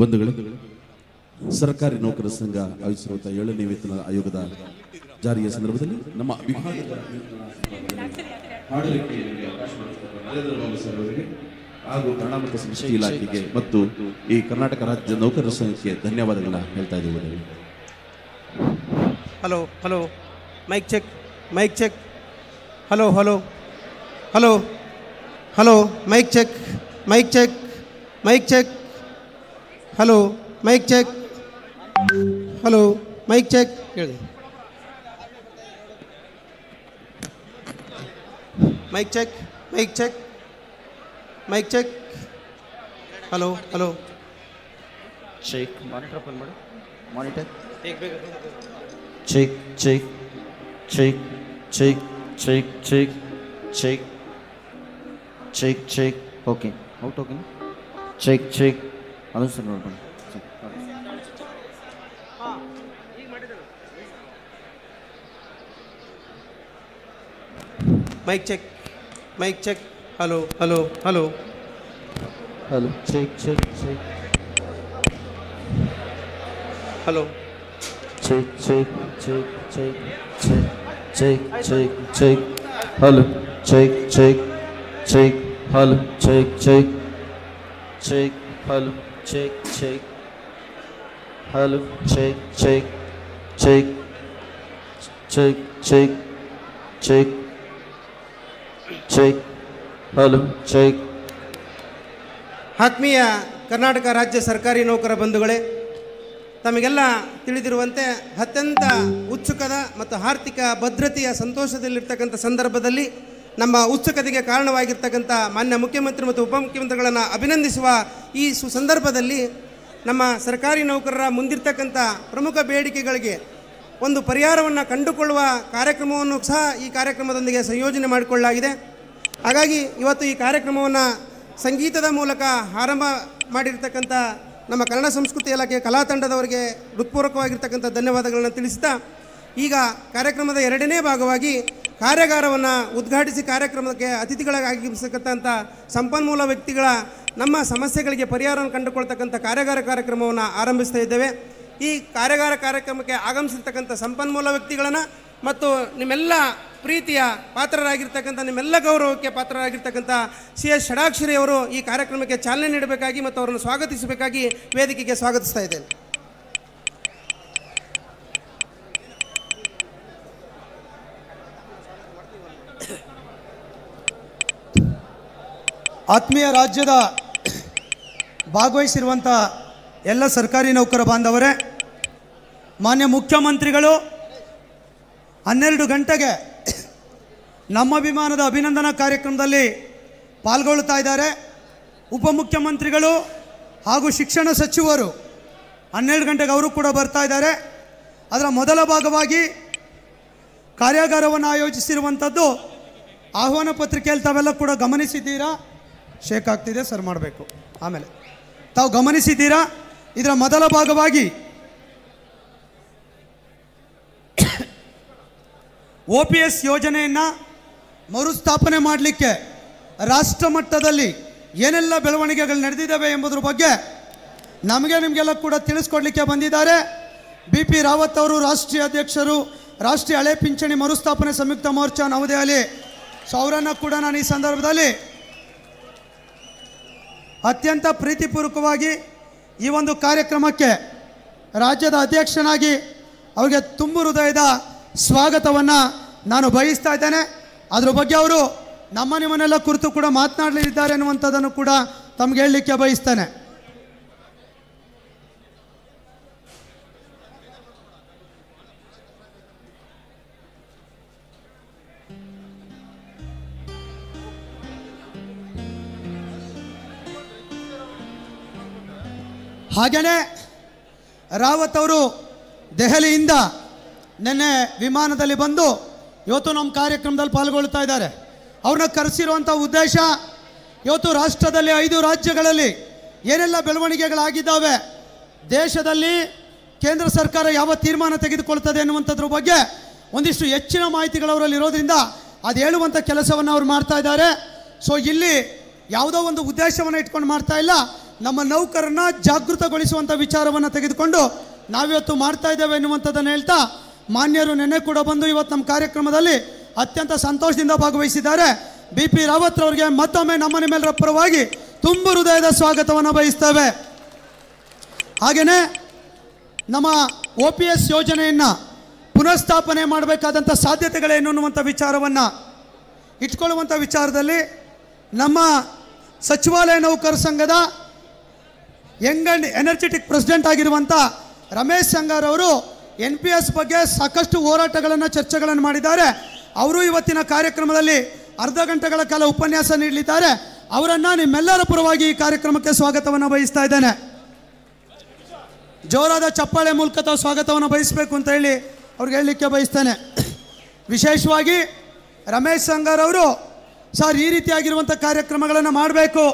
ಬಂಧುಗಳು ಸರ್ಕಾರಿ ನೌಕರ ಸಂಘ ಆಯೋಜಿಸಿರುವಂತಹ ಏಳನೇ ವೇತನ ಆಯೋಗದ ಜಾರಿಯ ಸಂದರ್ಭದಲ್ಲಿ ನಮ್ಮ ವಿಭಾಗದ ಹಾಗೂ ಕನ್ನಡ ಮತ್ತು ಇಲಾಖೆಗೆ ಮತ್ತು ಈ ಕರ್ನಾಟಕ ರಾಜ್ಯ ನೌಕರರ ಸಂಘಕ್ಕೆ ಧನ್ಯವಾದಗಳನ್ನು ಹೇಳ್ತಾ ಇದ್ದೀವಿ hello hello mic check mic check hello hello hello hello mic check mic check mic check hello mic check hello mic check ಹೇಳಿ mic check mic check mic check hello hello check monitor open ಮಾಡು monitor check check check check check check check check check okay out okay check check अनुसरण mic check mic check hello hello hello hello check check check hello check check check check check check check check hello check check check hello check check check hello check, check. Hello, check, check, check, check, check, check, check. ಆತ್ಮೀಯ ಕರ್ನಾಟಕ ರಾಜ್ಯ ಸರ್ಕಾರಿ ನೌಕರ ಬಂಧುಗಳೇ ತಮಗೆಲ್ಲ ತಿಳಿದಿರುವಂತೆ ಅತ್ಯಂತ ಉತ್ಸುಕದ ಮತ್ತು ಆರ್ಥಿಕ ಭದ್ರತೆಯ ಸಂತೋಷದಲ್ಲಿರ್ತಕ್ಕಂಥ ಸಂದರ್ಭದಲ್ಲಿ ನಮ್ಮ ಉತ್ಸುಕತೆಗೆ ಕಾರಣವಾಗಿರ್ತಕ್ಕಂಥ ಮಾನ್ಯ ಮುಖ್ಯಮಂತ್ರಿ ಮತ್ತು ಉಪಮುಖ್ಯಮಂತ್ರಿಗಳನ್ನು ಅಭಿನಂದಿಸುವ ಈ ಸುಸಂದರ್ಭದಲ್ಲಿ ನಮ್ಮ ಸರ್ಕಾರಿ ನೌಕರರ ಮುಂದಿರ್ತಕ್ಕಂಥ ಪ್ರಮುಖ ಬೇಡಿಕೆಗಳಿಗೆ ಒಂದು ಪರಿಹಾರವನ್ನು ಕಂಡುಕೊಳ್ಳುವ ಕಾರ್ಯಕ್ರಮವನ್ನು ಸಹ ಈ ಕಾರ್ಯಕ್ರಮದೊಂದಿಗೆ ಸಂಯೋಜನೆ ಮಾಡಿಕೊಳ್ಳಲಾಗಿದೆ ಹಾಗಾಗಿ ಇವತ್ತು ಈ ಕಾರ್ಯಕ್ರಮವನ್ನು ಸಂಗೀತದ ಮೂಲಕ ಆರಂಭ ಮಾಡಿರ್ತಕ್ಕಂಥ ನಮ್ಮ ಕನ್ನಡ ಸಂಸ್ಕೃತಿ ಇಲಾಖೆ ಕಲಾ ತಂಡದವರಿಗೆ ಹೃತ್ಪೂರ್ವಕವಾಗಿರ್ತಕ್ಕಂಥ ಧನ್ಯವಾದಗಳನ್ನು ತಿಳಿಸ್ತಾ ಈಗ ಕಾರ್ಯಕ್ರಮದ ಎರಡನೇ ಭಾಗವಾಗಿ ಕಾರ್ಯಾಗಾರವನ್ನು ಉದ್ಘಾಟಿಸಿ ಕಾರ್ಯಕ್ರಮಕ್ಕೆ ಅತಿಥಿಗಳಾಗಿ ಆಗಮಿಸತಕ್ಕಂಥ ಸಂಪನ್ಮೂಲ ವ್ಯಕ್ತಿಗಳ ನಮ್ಮ ಸಮಸ್ಯೆಗಳಿಗೆ ಪರಿಹಾರವನ್ನು ಕಂಡುಕೊಳ್ತಕ್ಕಂಥ ಕಾರ್ಯಾಗಾರ ಕಾರ್ಯಕ್ರಮವನ್ನು ಆರಂಭಿಸ್ತಾ ಇದ್ದೇವೆ ಈ ಕಾರ್ಯಾಗಾರ ಕಾರ್ಯಕ್ರಮಕ್ಕೆ ಆಗಮಿಸಿರ್ತಕ್ಕಂಥ ಸಂಪನ್ಮೂಲ ವ್ಯಕ್ತಿಗಳನ್ನು ಮತ್ತು ನಿಮ್ಮೆಲ್ಲ ಪ್ರೀತಿಯ ಪಾತ್ರರಾಗಿರ್ತಕ್ಕಂಥ ನಿಮ್ಮೆಲ್ಲ ಗೌರವಕ್ಕೆ ಪಾತ್ರರಾಗಿರ್ತಕ್ಕಂಥ ಸಿ ಎಸ್ ಷಡಾಕ್ಷರಿಯವರು ಈ ಕಾರ್ಯಕ್ರಮಕ್ಕೆ ಚಾಲನೆ ನೀಡಬೇಕಾಗಿ ಮತ್ತು ಅವರನ್ನು ಸ್ವಾಗತಿಸಬೇಕಾಗಿ ವೇದಿಕೆಗೆ ಸ್ವಾಗತಿಸ್ತಾ ಇದ್ದೇನೆ ಆತ್ಮೀಯ ರಾಜ್ಯದ ಭಾಗವಹಿಸಿರುವಂಥ ಎಲ್ಲ ಸರ್ಕಾರಿ ನೌಕರ ಬಾಂಧವರೇ ಮಾನ್ಯ ಮುಖ್ಯಮಂತ್ರಿಗಳು ಹನ್ನೆರಡು ಗಂಟೆಗೆ ನಮ್ಮ ಅಭಿಮಾನದ ಅಭಿನಂದನಾ ಕಾರ್ಯಕ್ರಮದಲ್ಲಿ ಪಾಲ್ಗೊಳ್ಳುತ್ತಾ ಇದ್ದಾರೆ ಉಪಮುಖ್ಯಮಂತ್ರಿಗಳು ಹಾಗೂ ಶಿಕ್ಷಣ ಸಚಿವರು ಹನ್ನೆರಡು ಗಂಟೆಗೆ ಅವರು ಕೂಡ ಬರ್ತಾ ಇದ್ದಾರೆ ಅದರ ಮೊದಲ ಭಾಗವಾಗಿ ಕಾರ್ಯಾಗಾರವನ್ನು ಆಯೋಜಿಸಿರುವಂಥದ್ದು ಆಹ್ವಾನ ಪತ್ರಿಕೆಯಲ್ಲಿ ತಾವೆಲ್ಲ ಕೂಡ ಗಮನಿಸಿದ್ದೀರಾ ಶೇಕ್ ಆಗ್ತಿದೆ ಸರ್ ಮಾಡಬೇಕು ಆಮೇಲೆ ತಾವು ಗಮನಿಸಿದ್ದೀರಾ ಇದರ ಮೊದಲ ಭಾಗವಾಗಿ ಒ ಪಿ ಎಸ್ ಯೋಜನೆಯನ್ನು ಮರುಸ್ಥಾಪನೆ ಮಾಡಲಿಕ್ಕೆ ರಾಷ್ಟ್ರ ಮಟ್ಟದಲ್ಲಿ ಏನೆಲ್ಲ ಬೆಳವಣಿಗೆಗಳು ನಡೆದಿದ್ದಾವೆ ಎಂಬುದ್ರ ಬಗ್ಗೆ ನಮಗೆ ನಿಮಗೆಲ್ಲ ಕೂಡ ತಿಳಿಸ್ಕೊಡ್ಲಿಕ್ಕೆ ಬಂದಿದ್ದಾರೆ ಬಿ ಪಿ ರಾವತ್ ಅವರು ರಾಷ್ಟ್ರೀಯ ಅಧ್ಯಕ್ಷರು ರಾಷ್ಟ್ರೀಯ ಹಳೆ ಪಿಂಚಣಿ ಮರುಸ್ಥಾಪನೆ ಸಂಯುಕ್ತ ಮೋರ್ಚಾ ನವದೆಹಲಿ ಸೊ ಅವರನ್ನು ಕೂಡ ನಾನು ಈ ಸಂದರ್ಭದಲ್ಲಿ ಅತ್ಯಂತ ಪ್ರೀತಿಪೂರ್ವಕವಾಗಿ ಈ ಒಂದು ಕಾರ್ಯಕ್ರಮಕ್ಕೆ ರಾಜ್ಯದ ಅಧ್ಯಕ್ಷನಾಗಿ ಅವರಿಗೆ ತುಂಬು ಹೃದಯದ ಸ್ವಾಗತವನ್ನು ನಾನು ಬಯಸ್ತಾ ಇದ್ದೇನೆ ಅದ್ರ ಬಗ್ಗೆ ಅವರು ನಮ್ಮ ನಿಮ್ಮನ್ನೆಲ್ಲ ಕುರಿತು ಕೂಡ ಮಾತನಾಡಲಿದ್ದಾರೆ ಅನ್ನುವಂಥದ್ದನ್ನು ಕೂಡ ತಮಗೆ ಹೇಳಲಿಕ್ಕೆ ಬಯಸ್ತೇನೆ ಹಾಗೆಯೇ ರಾವತ್ ಅವರು ದೆಹಲಿಯಿಂದ ನಿನ್ನೆ ವಿಮಾನದಲ್ಲಿ ಬಂದು ಇವತ್ತು ನಮ್ಮ ಕಾರ್ಯಕ್ರಮದಲ್ಲಿ ಪಾಲ್ಗೊಳ್ತಾ ಇದ್ದಾರೆ ಅವ್ರನ್ನ ಕರೆಸಿರುವಂಥ ಉದ್ದೇಶ ಇವತ್ತು ರಾಷ್ಟ್ರದಲ್ಲಿ ಐದು ರಾಜ್ಯಗಳಲ್ಲಿ ಏನೆಲ್ಲ ಬೆಳವಣಿಗೆಗಳಾಗಿದ್ದಾವೆ ದೇಶದಲ್ಲಿ ಕೇಂದ್ರ ಸರ್ಕಾರ ಯಾವ ತೀರ್ಮಾನ ತೆಗೆದುಕೊಳ್ತದೆ ಅನ್ನುವಂಥದ್ರ ಬಗ್ಗೆ ಒಂದಿಷ್ಟು ಹೆಚ್ಚಿನ ಮಾಹಿತಿಗಳು ಅವರಲ್ಲಿರೋದ್ರಿಂದ ಅದು ಹೇಳುವಂಥ ಕೆಲಸವನ್ನು ಅವ್ರು ಮಾಡ್ತಾ ಇದ್ದಾರೆ ಸೊ ಇಲ್ಲಿ ಯಾವುದೋ ಒಂದು ಉದ್ದೇಶವನ್ನು ಇಟ್ಕೊಂಡು ಮಾಡ್ತಾ ಇಲ್ಲ ನಮ್ಮ ನೌಕರನ್ನ ಜಾಗೃತಗೊಳಿಸುವಂಥ ವಿಚಾರವನ್ನು ತೆಗೆದುಕೊಂಡು ನಾವಿವತ್ತು ಮಾಡ್ತಾ ಇದ್ದೇವೆ ಎನ್ನುವಂಥದ್ದನ್ನು ಹೇಳ್ತಾ ಮಾನ್ಯರು ನೆನೆ ಕೂಡ ಬಂದು ಇವತ್ತು ನಮ್ಮ ಕಾರ್ಯಕ್ರಮದಲ್ಲಿ ಅತ್ಯಂತ ಸಂತೋಷದಿಂದ ಭಾಗವಹಿಸಿದ್ದಾರೆ ಬಿ ಪಿ ರಾವತ್ ರವರಿಗೆ ಮತ್ತೊಮ್ಮೆ ನಮ್ಮ ಮೇಲರ ಪರವಾಗಿ ತುಂಬ ಹೃದಯದ ಸ್ವಾಗತವನ್ನು ಬಯಸ್ತೇವೆ ಹಾಗೆಯೇ ನಮ್ಮ ಓ ಪಿ ಎಸ್ ಯೋಜನೆಯನ್ನು ಪುನಃಸ್ಥಾಪನೆ ಮಾಡಬೇಕಾದಂಥ ಸಾಧ್ಯತೆಗಳೇನು ಅನ್ನುವಂಥ ವಿಚಾರವನ್ನು ಇಟ್ಕೊಳ್ಳುವಂಥ ವಿಚಾರದಲ್ಲಿ ನಮ್ಮ ಸಚಿವಾಲಯ ನೌಕರ ಸಂಘದ ಯಂಗ್ ಅಂಡ್ ಎನರ್ಜೆಟಿಕ್ ಪ್ರೆಸಿಡೆಂಟ್ ಆಗಿರುವಂಥ ರಮೇಶ್ ಸಂಗಾರ್ ಅವರು ಎನ್ ಪಿ ಎಸ್ ಬಗ್ಗೆ ಸಾಕಷ್ಟು ಹೋರಾಟಗಳನ್ನು ಚರ್ಚೆಗಳನ್ನು ಮಾಡಿದ್ದಾರೆ ಅವರು ಇವತ್ತಿನ ಕಾರ್ಯಕ್ರಮದಲ್ಲಿ ಅರ್ಧ ಗಂಟೆಗಳ ಕಾಲ ಉಪನ್ಯಾಸ ನೀಡಲಿದ್ದಾರೆ ಅವರನ್ನು ನಿಮ್ಮೆಲ್ಲರ ಪರವಾಗಿ ಈ ಕಾರ್ಯಕ್ರಮಕ್ಕೆ ಸ್ವಾಗತವನ್ನು ಬಯಸ್ತಾ ಇದ್ದೇನೆ ಜೋರಾದ ಚಪ್ಪಾಳೆ ಮೂಲಕ ತಾವು ಸ್ವಾಗತವನ್ನು ಬಯಸಬೇಕು ಅಂತ ಹೇಳಿ ಅವ್ರಿಗೆ ಹೇಳಲಿಕ್ಕೆ ಬಯಸ್ತೇನೆ ವಿಶೇಷವಾಗಿ ರಮೇಶ್ ಸಂಗಾರ್ ಅವರು ಸರ್ ಈ ರೀತಿಯಾಗಿರುವಂಥ ಕಾರ್ಯಕ್ರಮಗಳನ್ನು ಮಾಡಬೇಕು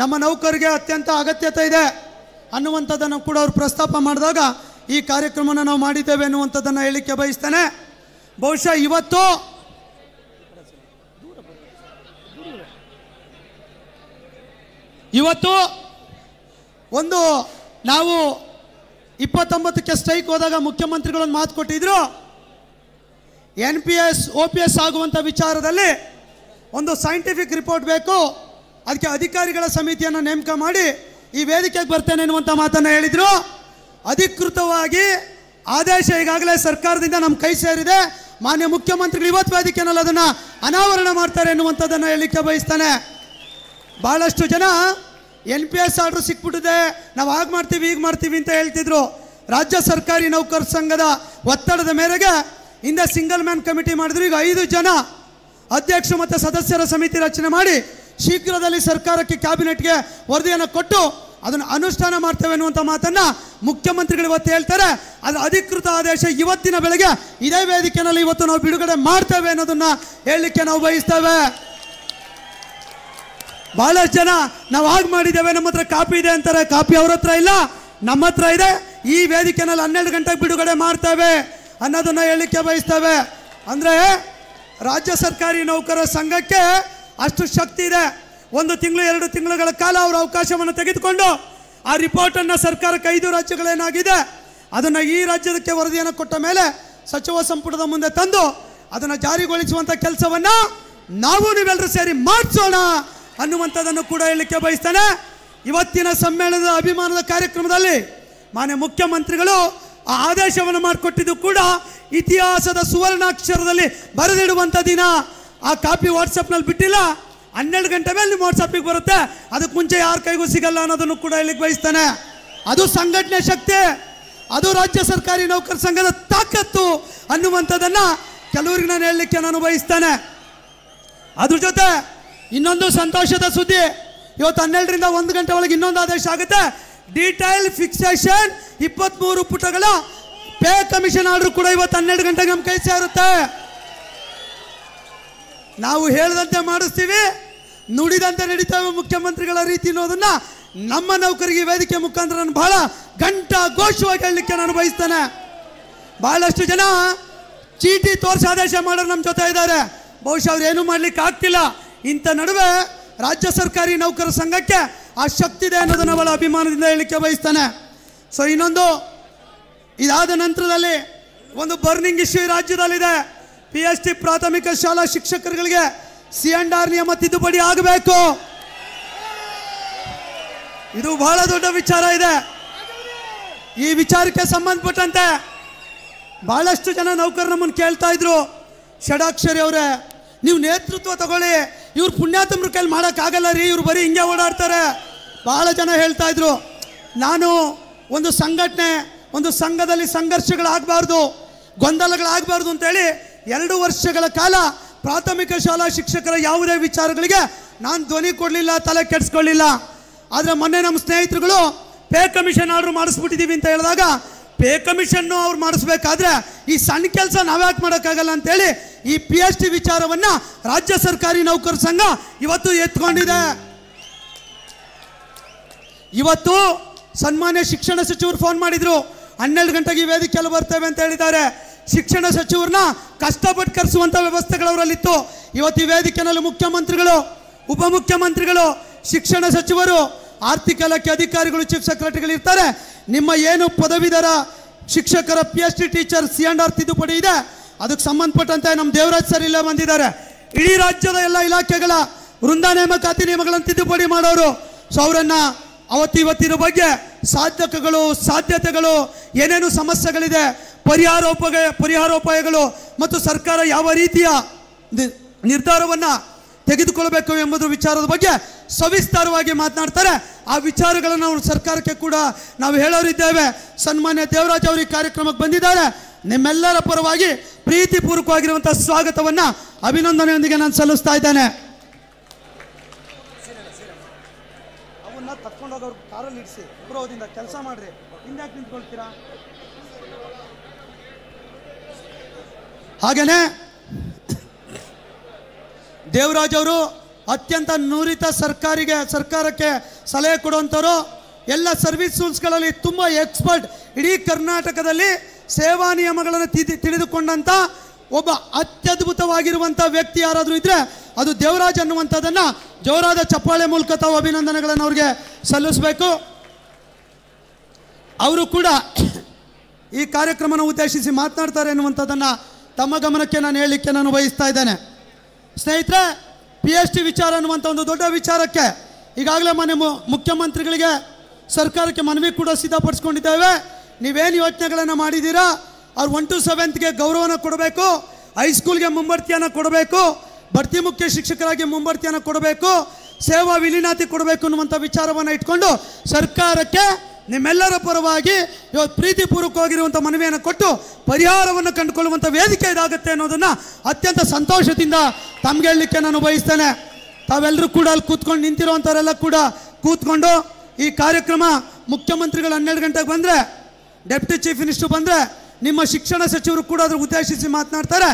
ನಮ್ಮ ನೌಕರಿಗೆ ಅತ್ಯಂತ ಅಗತ್ಯತೆ ಇದೆ ಅನ್ನುವಂಥದ್ದನ್ನು ಕೂಡ ಅವರು ಪ್ರಸ್ತಾಪ ಮಾಡಿದಾಗ ಈ ಕಾರ್ಯಕ್ರಮನ ನಾವು ಮಾಡಿದ್ದೇವೆ ಅನ್ನುವಂಥದ್ದನ್ನು ಹೇಳಿಕ್ಕೆ ಬಯಸ್ತೇನೆ ಬಹುಶಃ ಇವತ್ತು ಇವತ್ತು ಒಂದು ನಾವು ಇಪ್ಪತ್ತೊಂಬತ್ತಕ್ಕೆ ಸ್ಟ್ರೈಕ್ ಹೋದಾಗ ಮುಖ್ಯಮಂತ್ರಿಗಳನ್ನು ಮಾತು ಕೊಟ್ಟಿದ್ರು N P S O P S ಆಗುವಂಥ ವಿಚಾರದಲ್ಲಿ ಒಂದು ಸೈಂಟಿಫಿಕ್ ರಿಪೋರ್ಟ್ ಬೇಕು ಅದಕ್ಕೆ ಅಧಿಕಾರಿಗಳ ಸಮಿತಿಯನ್ನು ನೇಮಕ ಮಾಡಿ ಈ ವೇದಿಕೆಗೆ ಬರ್ತೇನೆ ಎನ್ನುವಂಥ ಮಾತನ್ನು ಹೇಳಿದರು ಅಧಿಕೃತವಾಗಿ ಆದೇಶ ಈಗಾಗಲೇ ಸರ್ಕಾರದಿಂದ ನಮ್ಮ ಕೈ ಸೇರಿದೆ ಮಾನ್ಯ ಮುಖ್ಯಮಂತ್ರಿಗಳು ಇವತ್ತು ವೇದಿಕೆನಲ್ಲಿ ಅದನ್ನು ಅನಾವರಣ ಮಾಡ್ತಾರೆ ಎನ್ನುವಂಥದ್ದನ್ನು ಹೇಳಲಿಕ್ಕೆ ಬಯಸ್ತಾನೆ ಭಾಳಷ್ಟು ಜನ ಎನ್ ಪಿ ಎಸ್ ಆರ್ಡ್ರ್ ಸಿಕ್ಬಿಟ್ಟಿದೆ ನಾವು ಹಾಗೆ ಮಾಡ್ತೀವಿ ಈಗ ಮಾಡ್ತೀವಿ ಅಂತ ಹೇಳ್ತಿದ್ರು ರಾಜ್ಯ ಸರ್ಕಾರಿ ನೌಕರ ಸಂಘದ ಒತ್ತಡದ ಮೇರೆಗೆ ಹಿಂದೆ ಸಿಂಗಲ್ ಮ್ಯಾನ್ ಕಮಿಟಿ ಮಾಡಿದ್ರು ಈಗ ಐದು ಜನ ಅಧ್ಯಕ್ಷರು ಮತ್ತು ಸದಸ್ಯರ ಸಮಿತಿ ರಚನೆ ಮಾಡಿ ಶೀಘ್ರದಲ್ಲಿ ಸರ್ಕಾರಕ್ಕೆ ಕ್ಯಾಬಿನೆಟ್ಗೆ ವರದಿಯನ್ನು ಕೊಟ್ಟು ಅದನ್ನು ಅನುಷ್ಠಾನ ಮಾಡ್ತೇವೆ ಅನ್ನುವಂಥ ಮಾತನ್ನು ಮುಖ್ಯಮಂತ್ರಿಗಳು ಇವತ್ತು ಹೇಳ್ತಾರೆ ಅದು ಅಧಿಕೃತ ಆದೇಶ ಇವತ್ತಿನ ಬೆಳಗ್ಗೆ ಇದೇ ವೇದಿಕೆಯಲ್ಲಿ ಇವತ್ತು ನಾವು ಬಿಡುಗಡೆ ಮಾಡ್ತೇವೆ ಅನ್ನೋದನ್ನು ಹೇಳಲಿಕ್ಕೆ ನಾವು ಬಯಸ್ತೇವೆ ಬಹಳಷ್ಟು ಜನ ನಾವು ಹಾಗೆ ಮಾಡಿದ್ದೇವೆ ನಮ್ಮ ಹತ್ರ ಕಾಪಿ ಇದೆ ಅಂತಾರೆ ಕಾಪಿ ಅವ್ರ ಹತ್ರ ಇಲ್ಲ ನಮ್ಮ ಹತ್ರ ಇದೆ ಈ ವೇದಿಕೆನಲ್ಲಿ ಹನ್ನೆರಡು ಗಂಟೆಗೆ ಬಿಡುಗಡೆ ಮಾಡ್ತೇವೆ ಅನ್ನೋದನ್ನು ಹೇಳಲಿಕ್ಕೆ ಬಯಸ್ತೇವೆ ಅಂದರೆ ರಾಜ್ಯ ಸರ್ಕಾರಿ ನೌಕರರ ಸಂಘಕ್ಕೆ ಅಷ್ಟು ಶಕ್ತಿ ಇದೆ ಒಂದು ತಿಂಗಳು ಎರಡು ತಿಂಗಳುಗಳ ಕಾಲ ಅವರು ಅವಕಾಶವನ್ನು ತೆಗೆದುಕೊಂಡು ಆ ರಿಪೋರ್ಟನ್ನು ಸರ್ಕಾರಕ್ಕೆ ಐದು ರಾಜ್ಯಗಳೇನಾಗಿದೆ ಅದನ್ನು ಈ ರಾಜ್ಯಕ್ಕೆ ವರದಿಯನ್ನು ಕೊಟ್ಟ ಮೇಲೆ ಸಚಿವ ಸಂಪುಟದ ಮುಂದೆ ತಂದು ಅದನ್ನು ಜಾರಿಗೊಳಿಸುವಂಥ ಕೆಲಸವನ್ನು ನಾವು ನೀವೆಲ್ಲರೂ ಸೇರಿ ಮಾಡಿಸೋಣ ಅನ್ನುವಂಥದ್ದನ್ನು ಕೂಡ ಹೇಳಲಿಕ್ಕೆ ಬಯಸ್ತಾನೆ ಇವತ್ತಿನ ಸಮ್ಮೇಳನದ ಅಭಿಮಾನದ ಕಾರ್ಯಕ್ರಮದಲ್ಲಿ ಮಾನ್ಯ ಮುಖ್ಯಮಂತ್ರಿಗಳು ಆ ಆದೇಶವನ್ನು ಮಾಡಿಕೊಟ್ಟಿದ್ದು ಕೂಡ ಇತಿಹಾಸದ ಸುವರ್ಣಾಕ್ಷರದಲ್ಲಿ ಬರೆದಿಡುವಂಥ ದಿನ ಆ ಕಾಪಿ ವಾಟ್ಸಪ್ನಲ್ಲಿ ಬಿಟ್ಟಿಲ್ಲ ಹನ್ನೆರಡು ಗಂಟೆ ಮೇಲೆ ನಿಮ್ಮ ವಾಟ್ಸಪ್ಪಿಗೆ ಬರುತ್ತೆ ಅದಕ್ಕೆ ಮುಂಚೆ ಯಾರ ಕೈಗೂ ಸಿಗಲ್ಲ ಅನ್ನೋದನ್ನು ಕೂಡ ಇಲ್ಲಿ ಬಯಸ್ತಾನೆ ಅದು ಸಂಘಟನೆ ಶಕ್ತಿ ಅದು ರಾಜ್ಯ ಸರ್ಕಾರಿ ನೌಕರ ಸಂಘದ ತಾಕತ್ತು ಅನ್ನುವಂಥದ್ದನ್ನು ಕೆಲವರಿಗೆ ನಾನು ಹೇಳಲಿಕ್ಕೆ ನಾನು ಬಯಸ್ತಾನೆ ಅದ್ರ ಜೊತೆ ಇನ್ನೊಂದು ಸಂತೋಷದ ಸುದ್ದಿ ಇವತ್ತು ಹನ್ನೆರಡರಿಂದ ಒಂದು ಗಂಟೆ ಒಳಗೆ ಇನ್ನೊಂದು ಆದೇಶ ಆಗುತ್ತೆ ಡಿಟೈಲ್ ಫಿಕ್ಸೇಷನ್ ಇಪ್ಪತ್ತ್ಮೂರು ಪುಟಗಳ ಪೇ ಕಮಿಷನ್ ಆರ್ಡರ್ ಕೂಡ ಇವತ್ತು ಹನ್ನೆರಡು ಗಂಟೆಗೆ ನಮ್ಮ ಕೈ ಸೇರುತ್ತೆ ನಾವು ಹೇಳದಂತೆ ಮಾಡಿಸ್ತೀವಿ ನುಡಿದಂತೆ ನಡೀತೇವೆ ಮುಖ್ಯಮಂತ್ರಿಗಳ ರೀತಿ ಅನ್ನೋದನ್ನ ನಮ್ಮ ನೌಕರಿಗೆ ವೇದಿಕೆ ಮುಖಾಂತರ ನಾನು ಬಹಳ ಗಂಟಾ ಘೋಷವಾಗಿ ಹೇಳಲಿಕ್ಕೆ ನಾನು ಬಯಸ್ತೇನೆ ಬಹಳಷ್ಟು ಜನ ಚೀಟಿ ತೋರ್ಸ ಆದೇಶ ಮಾಡೋರು ನಮ್ಮ ಜೊತೆ ಇದ್ದಾರೆ ಬಹುಶಃ ಅವ್ರು ಏನು ಮಾಡ್ಲಿಕ್ಕೆ ಆಗ್ತಿಲ್ಲ ಇಂಥ ನಡುವೆ ರಾಜ್ಯ ಸರ್ಕಾರಿ ನೌಕರ ಸಂಘಕ್ಕೆ ಆ ಶಕ್ತಿ ಇದೆ ಅನ್ನೋದನ್ನು ಬಹಳ ಅಭಿಮಾನದಿಂದ ಹೇಳಲಿಕ್ಕೆ ಬಯಸ್ತಾನೆ ಸೊ ಇನ್ನೊಂದು ಇದಾದ ನಂತರದಲ್ಲಿ ಒಂದು ಬರ್ನಿಂಗ್ ಇಶ್ಯೂ ರಾಜ್ಯದಲ್ಲಿದೆ ಪಿ ಎಚ್ ಡಿ ಪ್ರಾಥಮಿಕ ಶಾಲಾ ಶಿಕ್ಷಕರುಗಳಿಗೆ ಸಿ ಅಂಡ್ ಆರ್ ನಿಯಮ ತಿದ್ದುಪಡಿ ಆಗಬೇಕು ಇದು ಬಹಳ ದೊಡ್ಡ ವಿಚಾರ ಇದೆ ಈ ವಿಚಾರಕ್ಕೆ ಸಂಬಂಧಪಟ್ಟಂತೆ ಬಹಳಷ್ಟು ಜನ ನೌಕರ ನಮ್ಮನ್ನು ಕೇಳ್ತಾ ಇದ್ರು ಷಡಾಕ್ಷರಿ ಅವರೇ ನೀವು ನೇತೃತ್ವ ತಗೊಳ್ಳಿ ಇವ್ರು ಪುಣ್ಯಾತಮ್ರ ಕೈಲಿ ಮಾಡೋಕ್ಕಾಗಲ್ಲ ರೀ ಇವ್ರು ಬರೀ ಹಿಂಗೆ ಓಡಾಡ್ತಾರೆ ಬಹಳ ಜನ ಹೇಳ್ತಾ ಇದ್ರು ನಾನು ಒಂದು ಸಂಘಟನೆ ಒಂದು ಸಂಘದಲ್ಲಿ ಸಂಘರ್ಷಗಳಾಗಬಾರ್ದು ಗೊಂದಲಗಳಾಗಬಾರ್ದು ಅಂತೇಳಿ ಎರಡು ವರ್ಷಗಳ ಕಾಲ ಪ್ರಾಥಮಿಕ ಶಾಲಾ ಶಿಕ್ಷಕರ ಯಾವುದೇ ವಿಚಾರಗಳಿಗೆ ನಾನು ಧ್ವನಿ ಕೊಡಲಿಲ್ಲ ತಲೆ ಕೆಡಿಸ್ಕೊಳ್ಳಿಲ್ಲ ಆದರೆ ಮೊನ್ನೆ ನಮ್ಮ ಸ್ನೇಹಿತರುಗಳು ಪೇ ಕಮಿಷನ್ ಆರ್ಡ್ರು ಮಾಡಿಸ್ಬಿಟ್ಟಿದ್ದೀವಿ ಅಂತ ಹೇಳಿದಾಗ ಪೇ ಕಮಿಷನ್ನು ಅವ್ರು ಮಾಡಿಸ್ಬೇಕಾದ್ರೆ ಈ ಸಣ್ಣ ಕೆಲಸ ಯಾಕೆ ಮಾಡೋಕ್ಕಾಗಲ್ಲ ಅಂತೇಳಿ ಈ ಪಿ ಎಚ್ ಡಿ ವಿಚಾರವನ್ನು ರಾಜ್ಯ ಸರ್ಕಾರಿ ನೌಕರ ಸಂಘ ಇವತ್ತು ಎತ್ಕೊಂಡಿದೆ ಇವತ್ತು ಸನ್ಮಾನ್ಯ ಶಿಕ್ಷಣ ಸಚಿವರು ಫೋನ್ ಮಾಡಿದರು ಹನ್ನೆರಡು ಗಂಟೆಗೆ ವೇದಿಕೆಯಲ್ಲಿ ಬರ್ತೇವೆ ಅಂತ ಹೇಳಿದ್ದಾರೆ ಶಿಕ್ಷಣ ಸಚಿವರನ್ನ ಕಷ್ಟಪಟ್ಟು ಕರೆಸುವಂಥ ಅವರಲ್ಲಿತ್ತು ಇವತ್ತು ಈ ವೇದಿಕೆನಲ್ಲಿ ಮುಖ್ಯಮಂತ್ರಿಗಳು ಉಪಮುಖ್ಯಮಂತ್ರಿಗಳು ಶಿಕ್ಷಣ ಸಚಿವರು ಆರ್ಥಿಕ ಇಲಾಖೆ ಅಧಿಕಾರಿಗಳು ಚೀಫ್ ಸೆಕ್ರೆಟರಿಗಳು ಇರ್ತಾರೆ ನಿಮ್ಮ ಏನು ಪದವೀಧರ ಶಿಕ್ಷಕರ P H D teacher C and R ತಿದ್ದುಪಡಿ ಇದೆ ಅದಕ್ಕೆ ಸಂಬಂಧಪಟ್ಟಂತೆ ನಮ್ಮ ದೇವರಾಜ್ ಸರ್ ಇಲ್ಲೇ ಬಂದಿದ್ದಾರೆ ಇಡೀ ರಾಜ್ಯದ ಎಲ್ಲ ಇಲಾಖೆಗಳ ವೃಂದ ನೇಮಕಾತಿ ನಿಯಮಗಳನ್ನು ತಿದ್ದುಪಡಿ ಮಾಡೋರು ಸೊ ಅವರನ್ನು ಅವತ್ತಿವತ್ತಿನ ಬಗ್ಗೆ ಸಾಧಕಗಳು ಸಾಧ್ಯತೆಗಳು ಏನೇನು ಸಮಸ್ಯೆಗಳಿದೆ ಪರಿಹಾರೋಪ ಪರಿಹಾರೋಪಾಯಗಳು ಮತ್ತು ಸರ್ಕಾರ ಯಾವ ರೀತಿಯ ನಿರ್ಧಾರವನ್ನು ತೆಗೆದುಕೊಳ್ಳಬೇಕು ಎಂಬುದರ ವಿಚಾರದ ಬಗ್ಗೆ ಸವಿಸ್ತಾರವಾಗಿ ಮಾತನಾಡ್ತಾರೆ ಆ ವಿಚಾರಗಳನ್ನು ಅವರು ಸರ್ಕಾರಕ್ಕೆ ಕೂಡ ನಾವು ಹೇಳೋರಿದ್ದೇವೆ ಸನ್ಮಾನ್ಯ ದೇವರಾಜ್ ಅವರು ಈ ಕಾರ್ಯಕ್ರಮಕ್ಕೆ ಬಂದಿದ್ದಾರೆ ನಿಮ್ಮೆಲ್ಲರ ಪರವಾಗಿ ಪ್ರೀತಿಪೂರ್ವಕವಾಗಿರುವಂಥ ಸ್ವಾಗತವನ್ನು ಅಭಿನಂದನೆಯೊಂದಿಗೆ ನಾನು ಸಲ್ಲಿಸ್ತಾ ಇದ್ದೇನೆ ಅವನ್ನ ಕಾರಲ್ಲಿ ಇಡಿಸಿ ಕೆಲಸ ಮಾಡ್ರಿ ಹಿಂದೆ ನಿಂತ್ಕೊಳ್ತೀರಾ ಹಾಗೆಯೇ ದೇವರಾಜ್ ಅವರು ಅತ್ಯಂತ ನುರಿತ ಸರ್ಕಾರಿಗೆ ಸರ್ಕಾರಕ್ಕೆ ಸಲಹೆ ಕೊಡುವಂಥವರು ಎಲ್ಲ ಸರ್ವಿಸ್ ರೂಲ್ಸ್ಗಳಲ್ಲಿ ತುಂಬ ಎಕ್ಸ್ಪರ್ಟ್ ಇಡೀ ಕರ್ನಾಟಕದಲ್ಲಿ ಸೇವಾ ನಿಯಮಗಳನ್ನು ತಿಳಿದುಕೊಂಡಂತ ತಿಳಿದುಕೊಂಡಂಥ ಒಬ್ಬ ಅತ್ಯದ್ಭುತವಾಗಿರುವಂಥ ವ್ಯಕ್ತಿ ಯಾರಾದರೂ ಇದ್ದರೆ ಅದು ದೇವರಾಜ್ ಅನ್ನುವಂಥದ್ದನ್ನು ಜೋರಾದ ಚಪ್ಪಾಳೆ ಮೂಲಕ ತಾವು ಅಭಿನಂದನೆಗಳನ್ನು ಅವ್ರಿಗೆ ಸಲ್ಲಿಸಬೇಕು ಅವರು ಕೂಡ ಈ ಕಾರ್ಯಕ್ರಮನ ಉದ್ದೇಶಿಸಿ ಮಾತನಾಡ್ತಾರೆ ಎನ್ನುವಂಥದ್ದನ್ನು ತಮ್ಮ ಗಮನಕ್ಕೆ ನಾನು ಹೇಳಲಿಕ್ಕೆ ನಾನು ಬಯಸ್ತಾ ಇದ್ದೇನೆ ಸ್ನೇಹಿತರೆ ಪಿ ಎಚ್ ಡಿ ವಿಚಾರ ಅನ್ನುವಂಥ ಒಂದು ದೊಡ್ಡ ವಿಚಾರಕ್ಕೆ ಈಗಾಗಲೇ ಮನೆ ಮುಖ್ಯಮಂತ್ರಿಗಳಿಗೆ ಸರ್ಕಾರಕ್ಕೆ ಮನವಿ ಕೂಡ ಸಿದ್ಧಪಡಿಸ್ಕೊಂಡಿದ್ದೇವೆ ನೀವೇನು ಯೋಚನೆಗಳನ್ನು ಮಾಡಿದ್ದೀರಾ ಅವ್ರು ಒನ್ ಟು ಸೆವೆಂತ್ಗೆ ಗೌರವನ ಕೊಡಬೇಕು ಹೈಸ್ಕೂಲ್ಗೆ ಮುಂಬರ್ತಿಯನ್ನು ಕೊಡಬೇಕು ಭರ್ತಿ ಮುಖ್ಯ ಶಿಕ್ಷಕರಾಗಿ ಮುಂಬರ್ತಿಯನ್ನು ಕೊಡಬೇಕು ಸೇವಾ ವಿಲೀನಾತಿ ಕೊಡಬೇಕು ಅನ್ನುವಂಥ ವಿಚಾರವನ್ನು ಇಟ್ಕೊಂಡು ಸರ್ಕಾರಕ್ಕೆ ನಿಮ್ಮೆಲ್ಲರ ಪರವಾಗಿ ಇವತ್ತು ಪ್ರೀತಿಪೂರ್ವಕವಾಗಿರುವಂಥ ಮನವಿಯನ್ನು ಕೊಟ್ಟು ಪರಿಹಾರವನ್ನು ಕಂಡುಕೊಳ್ಳುವಂಥ ವೇದಿಕೆ ಇದಾಗುತ್ತೆ ಅನ್ನೋದನ್ನು ಅತ್ಯಂತ ಸಂತೋಷದಿಂದ ತಮ್ಗೆ ಹೇಳಲಿಕ್ಕೆ ನಾನು ಬಯಸ್ತೇನೆ ತಾವೆಲ್ಲರೂ ಕೂಡ ಅಲ್ಲಿ ಕೂತ್ಕೊಂಡು ನಿಂತಿರುವಂಥವರೆಲ್ಲ ಕೂಡ ಕೂತ್ಕೊಂಡು ಈ ಕಾರ್ಯಕ್ರಮ ಮುಖ್ಯಮಂತ್ರಿಗಳು ಹನ್ನೆರಡು ಗಂಟೆಗೆ ಬಂದರೆ ಡೆಪ್ಟಿ ಚೀಫ್ ಮಿನಿಸ್ಟರ್ ಬಂದರೆ ನಿಮ್ಮ ಶಿಕ್ಷಣ ಸಚಿವರು ಕೂಡ ಅದ್ರ ಉದ್ದೇಶಿಸಿ ಮಾತನಾಡ್ತಾರೆ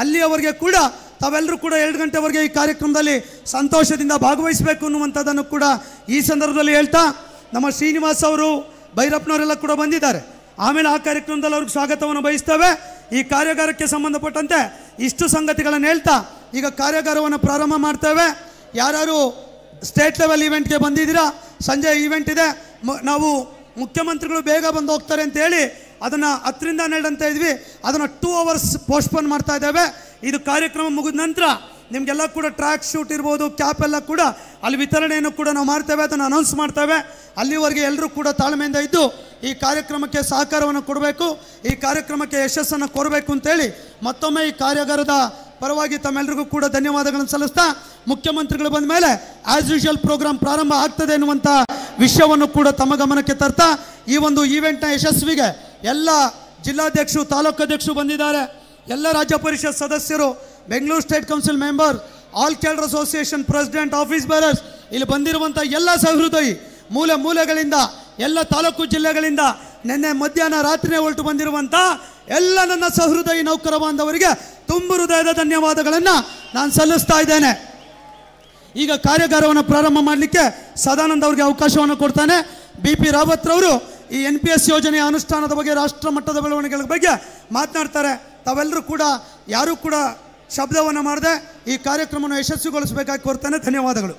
ಅಲ್ಲಿಯವರೆಗೆ ಕೂಡ ತಾವೆಲ್ಲರೂ ಕೂಡ ಎರಡು ಗಂಟೆವರೆಗೆ ಈ ಕಾರ್ಯಕ್ರಮದಲ್ಲಿ ಸಂತೋಷದಿಂದ ಭಾಗವಹಿಸಬೇಕು ಅನ್ನುವಂಥದ್ದನ್ನು ಕೂಡ ಈ ಸಂದರ್ಭದಲ್ಲಿ ಹೇಳ್ತಾ ನಮ್ಮ ಶ್ರೀನಿವಾಸ್ ಅವರು ಭೈರಪ್ಪನವರೆಲ್ಲ ಕೂಡ ಬಂದಿದ್ದಾರೆ ಆಮೇಲೆ ಆ ಕಾರ್ಯಕ್ರಮದಲ್ಲಿ ಅವ್ರಿಗೆ ಸ್ವಾಗತವನ್ನು ಬಯಸ್ತೇವೆ ಈ ಕಾರ್ಯಾಗಾರಕ್ಕೆ ಸಂಬಂಧಪಟ್ಟಂತೆ ಇಷ್ಟು ಸಂಗತಿಗಳನ್ನು ಹೇಳ್ತಾ ಈಗ ಕಾರ್ಯಾಗಾರವನ್ನು ಪ್ರಾರಂಭ ಮಾಡ್ತೇವೆ ಯಾರ್ಯಾರು ಸ್ಟೇಟ್ ಲೆವೆಲ್ ಈವೆಂಟ್ಗೆ ಬಂದಿದ್ದೀರಾ ಸಂಜೆ ಈವೆಂಟ್ ಇದೆ ನಾವು ಮುಖ್ಯಮಂತ್ರಿಗಳು ಬೇಗ ಬಂದು ಹೋಗ್ತಾರೆ ಅಂತ ಹೇಳಿ ಅದನ್ನು ಹತ್ತರಿಂದ ಹನ್ನೆರಡು ಅಂತ ಇದ್ವಿ ಅದನ್ನು ಟೂ ಅವರ್ಸ್ ಪೋಸ್ಟ್ಪೋನ್ ಮಾಡ್ತಾ ಇದ್ದೇವೆ ಇದು ಕಾರ್ಯಕ್ರಮ ಮುಗಿದ ನಂತರ ನಿಮಗೆಲ್ಲ ಕೂಡ ಟ್ರ್ಯಾಕ್ ಶೂಟ್ ಇರ್ಬೋದು ಕ್ಯಾಪ್ ಎಲ್ಲ ಕೂಡ ಅಲ್ಲಿ ವಿತರಣೆಯನ್ನು ಕೂಡ ನಾವು ಮಾಡ್ತೇವೆ ಅದನ್ನು ಅನೌನ್ಸ್ ಮಾಡ್ತೇವೆ ಅಲ್ಲಿವರೆಗೆ ಎಲ್ಲರೂ ಕೂಡ ತಾಳ್ಮೆಯಿಂದ ಇದ್ದು ಈ ಕಾರ್ಯಕ್ರಮಕ್ಕೆ ಸಹಕಾರವನ್ನು ಕೊಡಬೇಕು ಈ ಕಾರ್ಯಕ್ರಮಕ್ಕೆ ಯಶಸ್ಸನ್ನು ಕೊರಬೇಕು ಅಂತೇಳಿ ಮತ್ತೊಮ್ಮೆ ಈ ಕಾರ್ಯಾಗಾರದ ಪರವಾಗಿ ತಮ್ಮೆಲ್ಲರಿಗೂ ಕೂಡ ಧನ್ಯವಾದಗಳನ್ನು ಸಲ್ಲಿಸ್ತಾ ಮುಖ್ಯಮಂತ್ರಿಗಳು ಬಂದ ಮೇಲೆ ಆ್ಯಸ್ ಯೂಶುವಲ್ ಪ್ರೋಗ್ರಾಮ್ ಪ್ರಾರಂಭ ಆಗ್ತದೆ ಎನ್ನುವಂಥ ವಿಷಯವನ್ನು ಕೂಡ ತಮ್ಮ ಗಮನಕ್ಕೆ ತರ್ತಾ ಈ ಒಂದು ಈವೆಂಟ್ನ ಯಶಸ್ವಿಗೆ ಎಲ್ಲ ಜಿಲ್ಲಾಧ್ಯಕ್ಷರು ತಾಲೂಕಾಧ್ಯಕ್ಷರು ಬಂದಿದ್ದಾರೆ ಎಲ್ಲ ರಾಜ್ಯ ಪರಿಷತ್ ಸದಸ್ಯರು Bengaluru state council member all cadre association president office bearers ಇಲ್ಲಿ ಬಂದಿರುವಂಥ ಎಲ್ಲ ಸಹೃದಯಿ ಮೂಲೆ ಮೂಲೆಗಳಿಂದ ಎಲ್ಲ ತಾಲೂಕು ಜಿಲ್ಲೆಗಳಿಂದ ನಿನ್ನೆ ಮಧ್ಯಾಹ್ನ ರಾತ್ರಿ ಹೊರಟು ಬಂದಿರುವಂಥ ಎಲ್ಲ ನನ್ನ ಸಹೃದಯಿ ನೌಕರ ಬಾಂಧವರಿಗೆ ತುಂಬು ಹೃದಯದ ಧನ್ಯವಾದಗಳನ್ನು ನಾನು ಸಲ್ಲಿಸ್ತಾ ಇದ್ದೇನೆ ಈಗ ಕಾರ್ಯಾಗಾರವನ್ನು ಪ್ರಾರಂಭ ಮಾಡಲಿಕ್ಕೆ ಸದಾನಂದ ಅವರಿಗೆ ಅವಕಾಶವನ್ನು ಕೊಡ್ತಾನೆ ಬಿ ಪಿ ರವರು ಈ ಎನ್ ಪಿ ಎಸ್ ಯೋಜನೆಯ ಅನುಷ್ಠಾನದ ಬಗ್ಗೆ ರಾಷ್ಟ್ರ ಮಟ್ಟದ ಬೆಳವಣಿಗೆಗಳ ಬಗ್ಗೆ ಮಾತನಾಡ್ತಾರೆ ತಾವೆಲ್ಲರೂ ಕೂಡ ಯಾರೂ ಕೂಡ ಶಬ್ದವನ್ನು ಮಾಡದೆ ಈ ಕಾರ್ಯಕ್ರಮವನ್ನು ಯಶಸ್ವಿಗೊಳಿಸಬೇಕಾಗಿ ಕೋರ್ತಾನೆ ಧನ್ಯವಾದಗಳು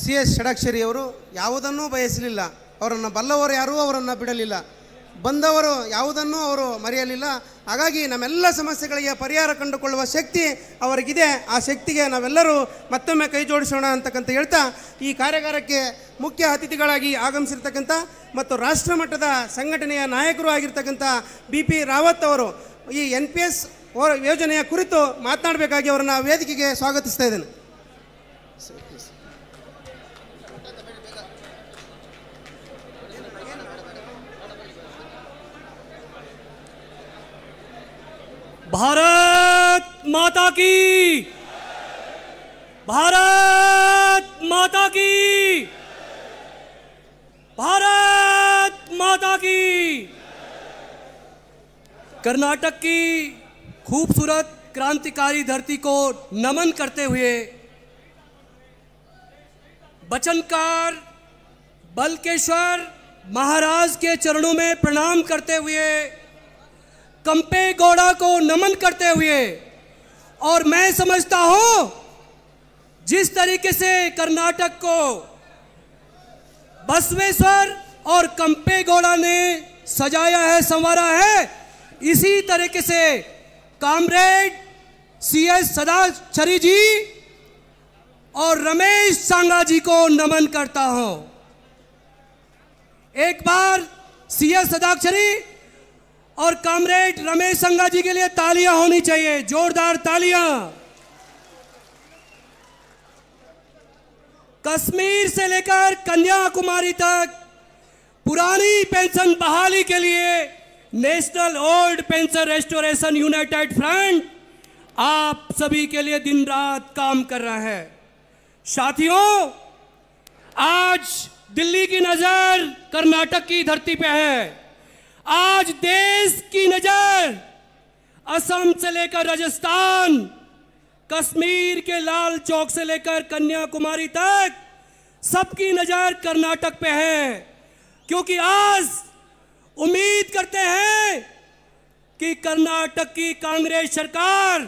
ಸಿ ಎಸ್ ಷಡಾಕ್ಷರಿಯವರು ಯಾವುದನ್ನೂ ಬಯಸಲಿಲ್ಲ ಅವರನ್ನು ಬಲ್ಲವರು ಯಾರೂ ಅವರನ್ನು ಬಿಡಲಿಲ್ಲ ಬಂದವರು ಯಾವುದನ್ನೂ ಅವರು ಮರೆಯಲಿಲ್ಲ ಹಾಗಾಗಿ ನಮ್ಮೆಲ್ಲ ಸಮಸ್ಯೆಗಳಿಗೆ ಪರಿಹಾರ ಕಂಡುಕೊಳ್ಳುವ ಶಕ್ತಿ ಅವರಿಗಿದೆ ಆ ಶಕ್ತಿಗೆ ನಾವೆಲ್ಲರೂ ಮತ್ತೊಮ್ಮೆ ಕೈ ಜೋಡಿಸೋಣ ಅಂತಕ್ಕಂಥ ಹೇಳ್ತಾ ಈ ಕಾರ್ಯಾಗಾರಕ್ಕೆ ಮುಖ್ಯ ಅತಿಥಿಗಳಾಗಿ ಆಗಮಿಸಿರ್ತಕ್ಕಂಥ ಮತ್ತು ರಾಷ್ಟ್ರ ಮಟ್ಟದ ಸಂಘಟನೆಯ ನಾಯಕರು ಆಗಿರ್ತಕ್ಕಂಥ ಬಿ ಪಿ ರಾವತ್ ಅವರು ಈ ಎನ್ ಪಿ ಎಸ್ ಯೋಜನೆಯ ಕುರಿತು ಮಾತನಾಡಬೇಕಾಗಿ ಅವರನ್ನು ವೇದಿಕೆಗೆ ಸ್ವಾಗತಿಸ್ತಾ ಇದ್ದೇನೆ भारत माता की भारत माता की भारत माता की कर्नाटक की खूबसूरत क्रांतिकारी धरती को नमन करते हुए वचनकार बलकेश्वर महाराज के चरणों में प्रणाम करते हुए कंपे गौड़ा को नमन करते हुए और मैं समझता हूं जिस तरीके से कर्नाटक को बसवेश्वर और कंपे गौड़ा ने सजाया है संवारा है इसी तरीके से कामरेड सी एस सदाचरी जी और रमेश सांगा जी को नमन करता हूं एक बार सी एस सदाक्षरी और कॉमरेड रमेश संगा जी के लिए तालियां होनी चाहिए जोरदार तालियां कश्मीर से लेकर कन्याकुमारी तक पुरानी पेंशन बहाली के लिए national old pension restoration united front आप सभी के लिए दिन रात काम कर रहा है साथियों आज दिल्ली की नजर कर्नाटक की धरती पे है आज देश की नजर असम से लेकर राजस्थान कश्मीर के लाल चौक से लेकर कन्याकुमारी तक सबकी नजर कर्नाटक पे है क्योंकि आज उम्मीद करते हैं कि कर्नाटक की कांग्रेस सरकार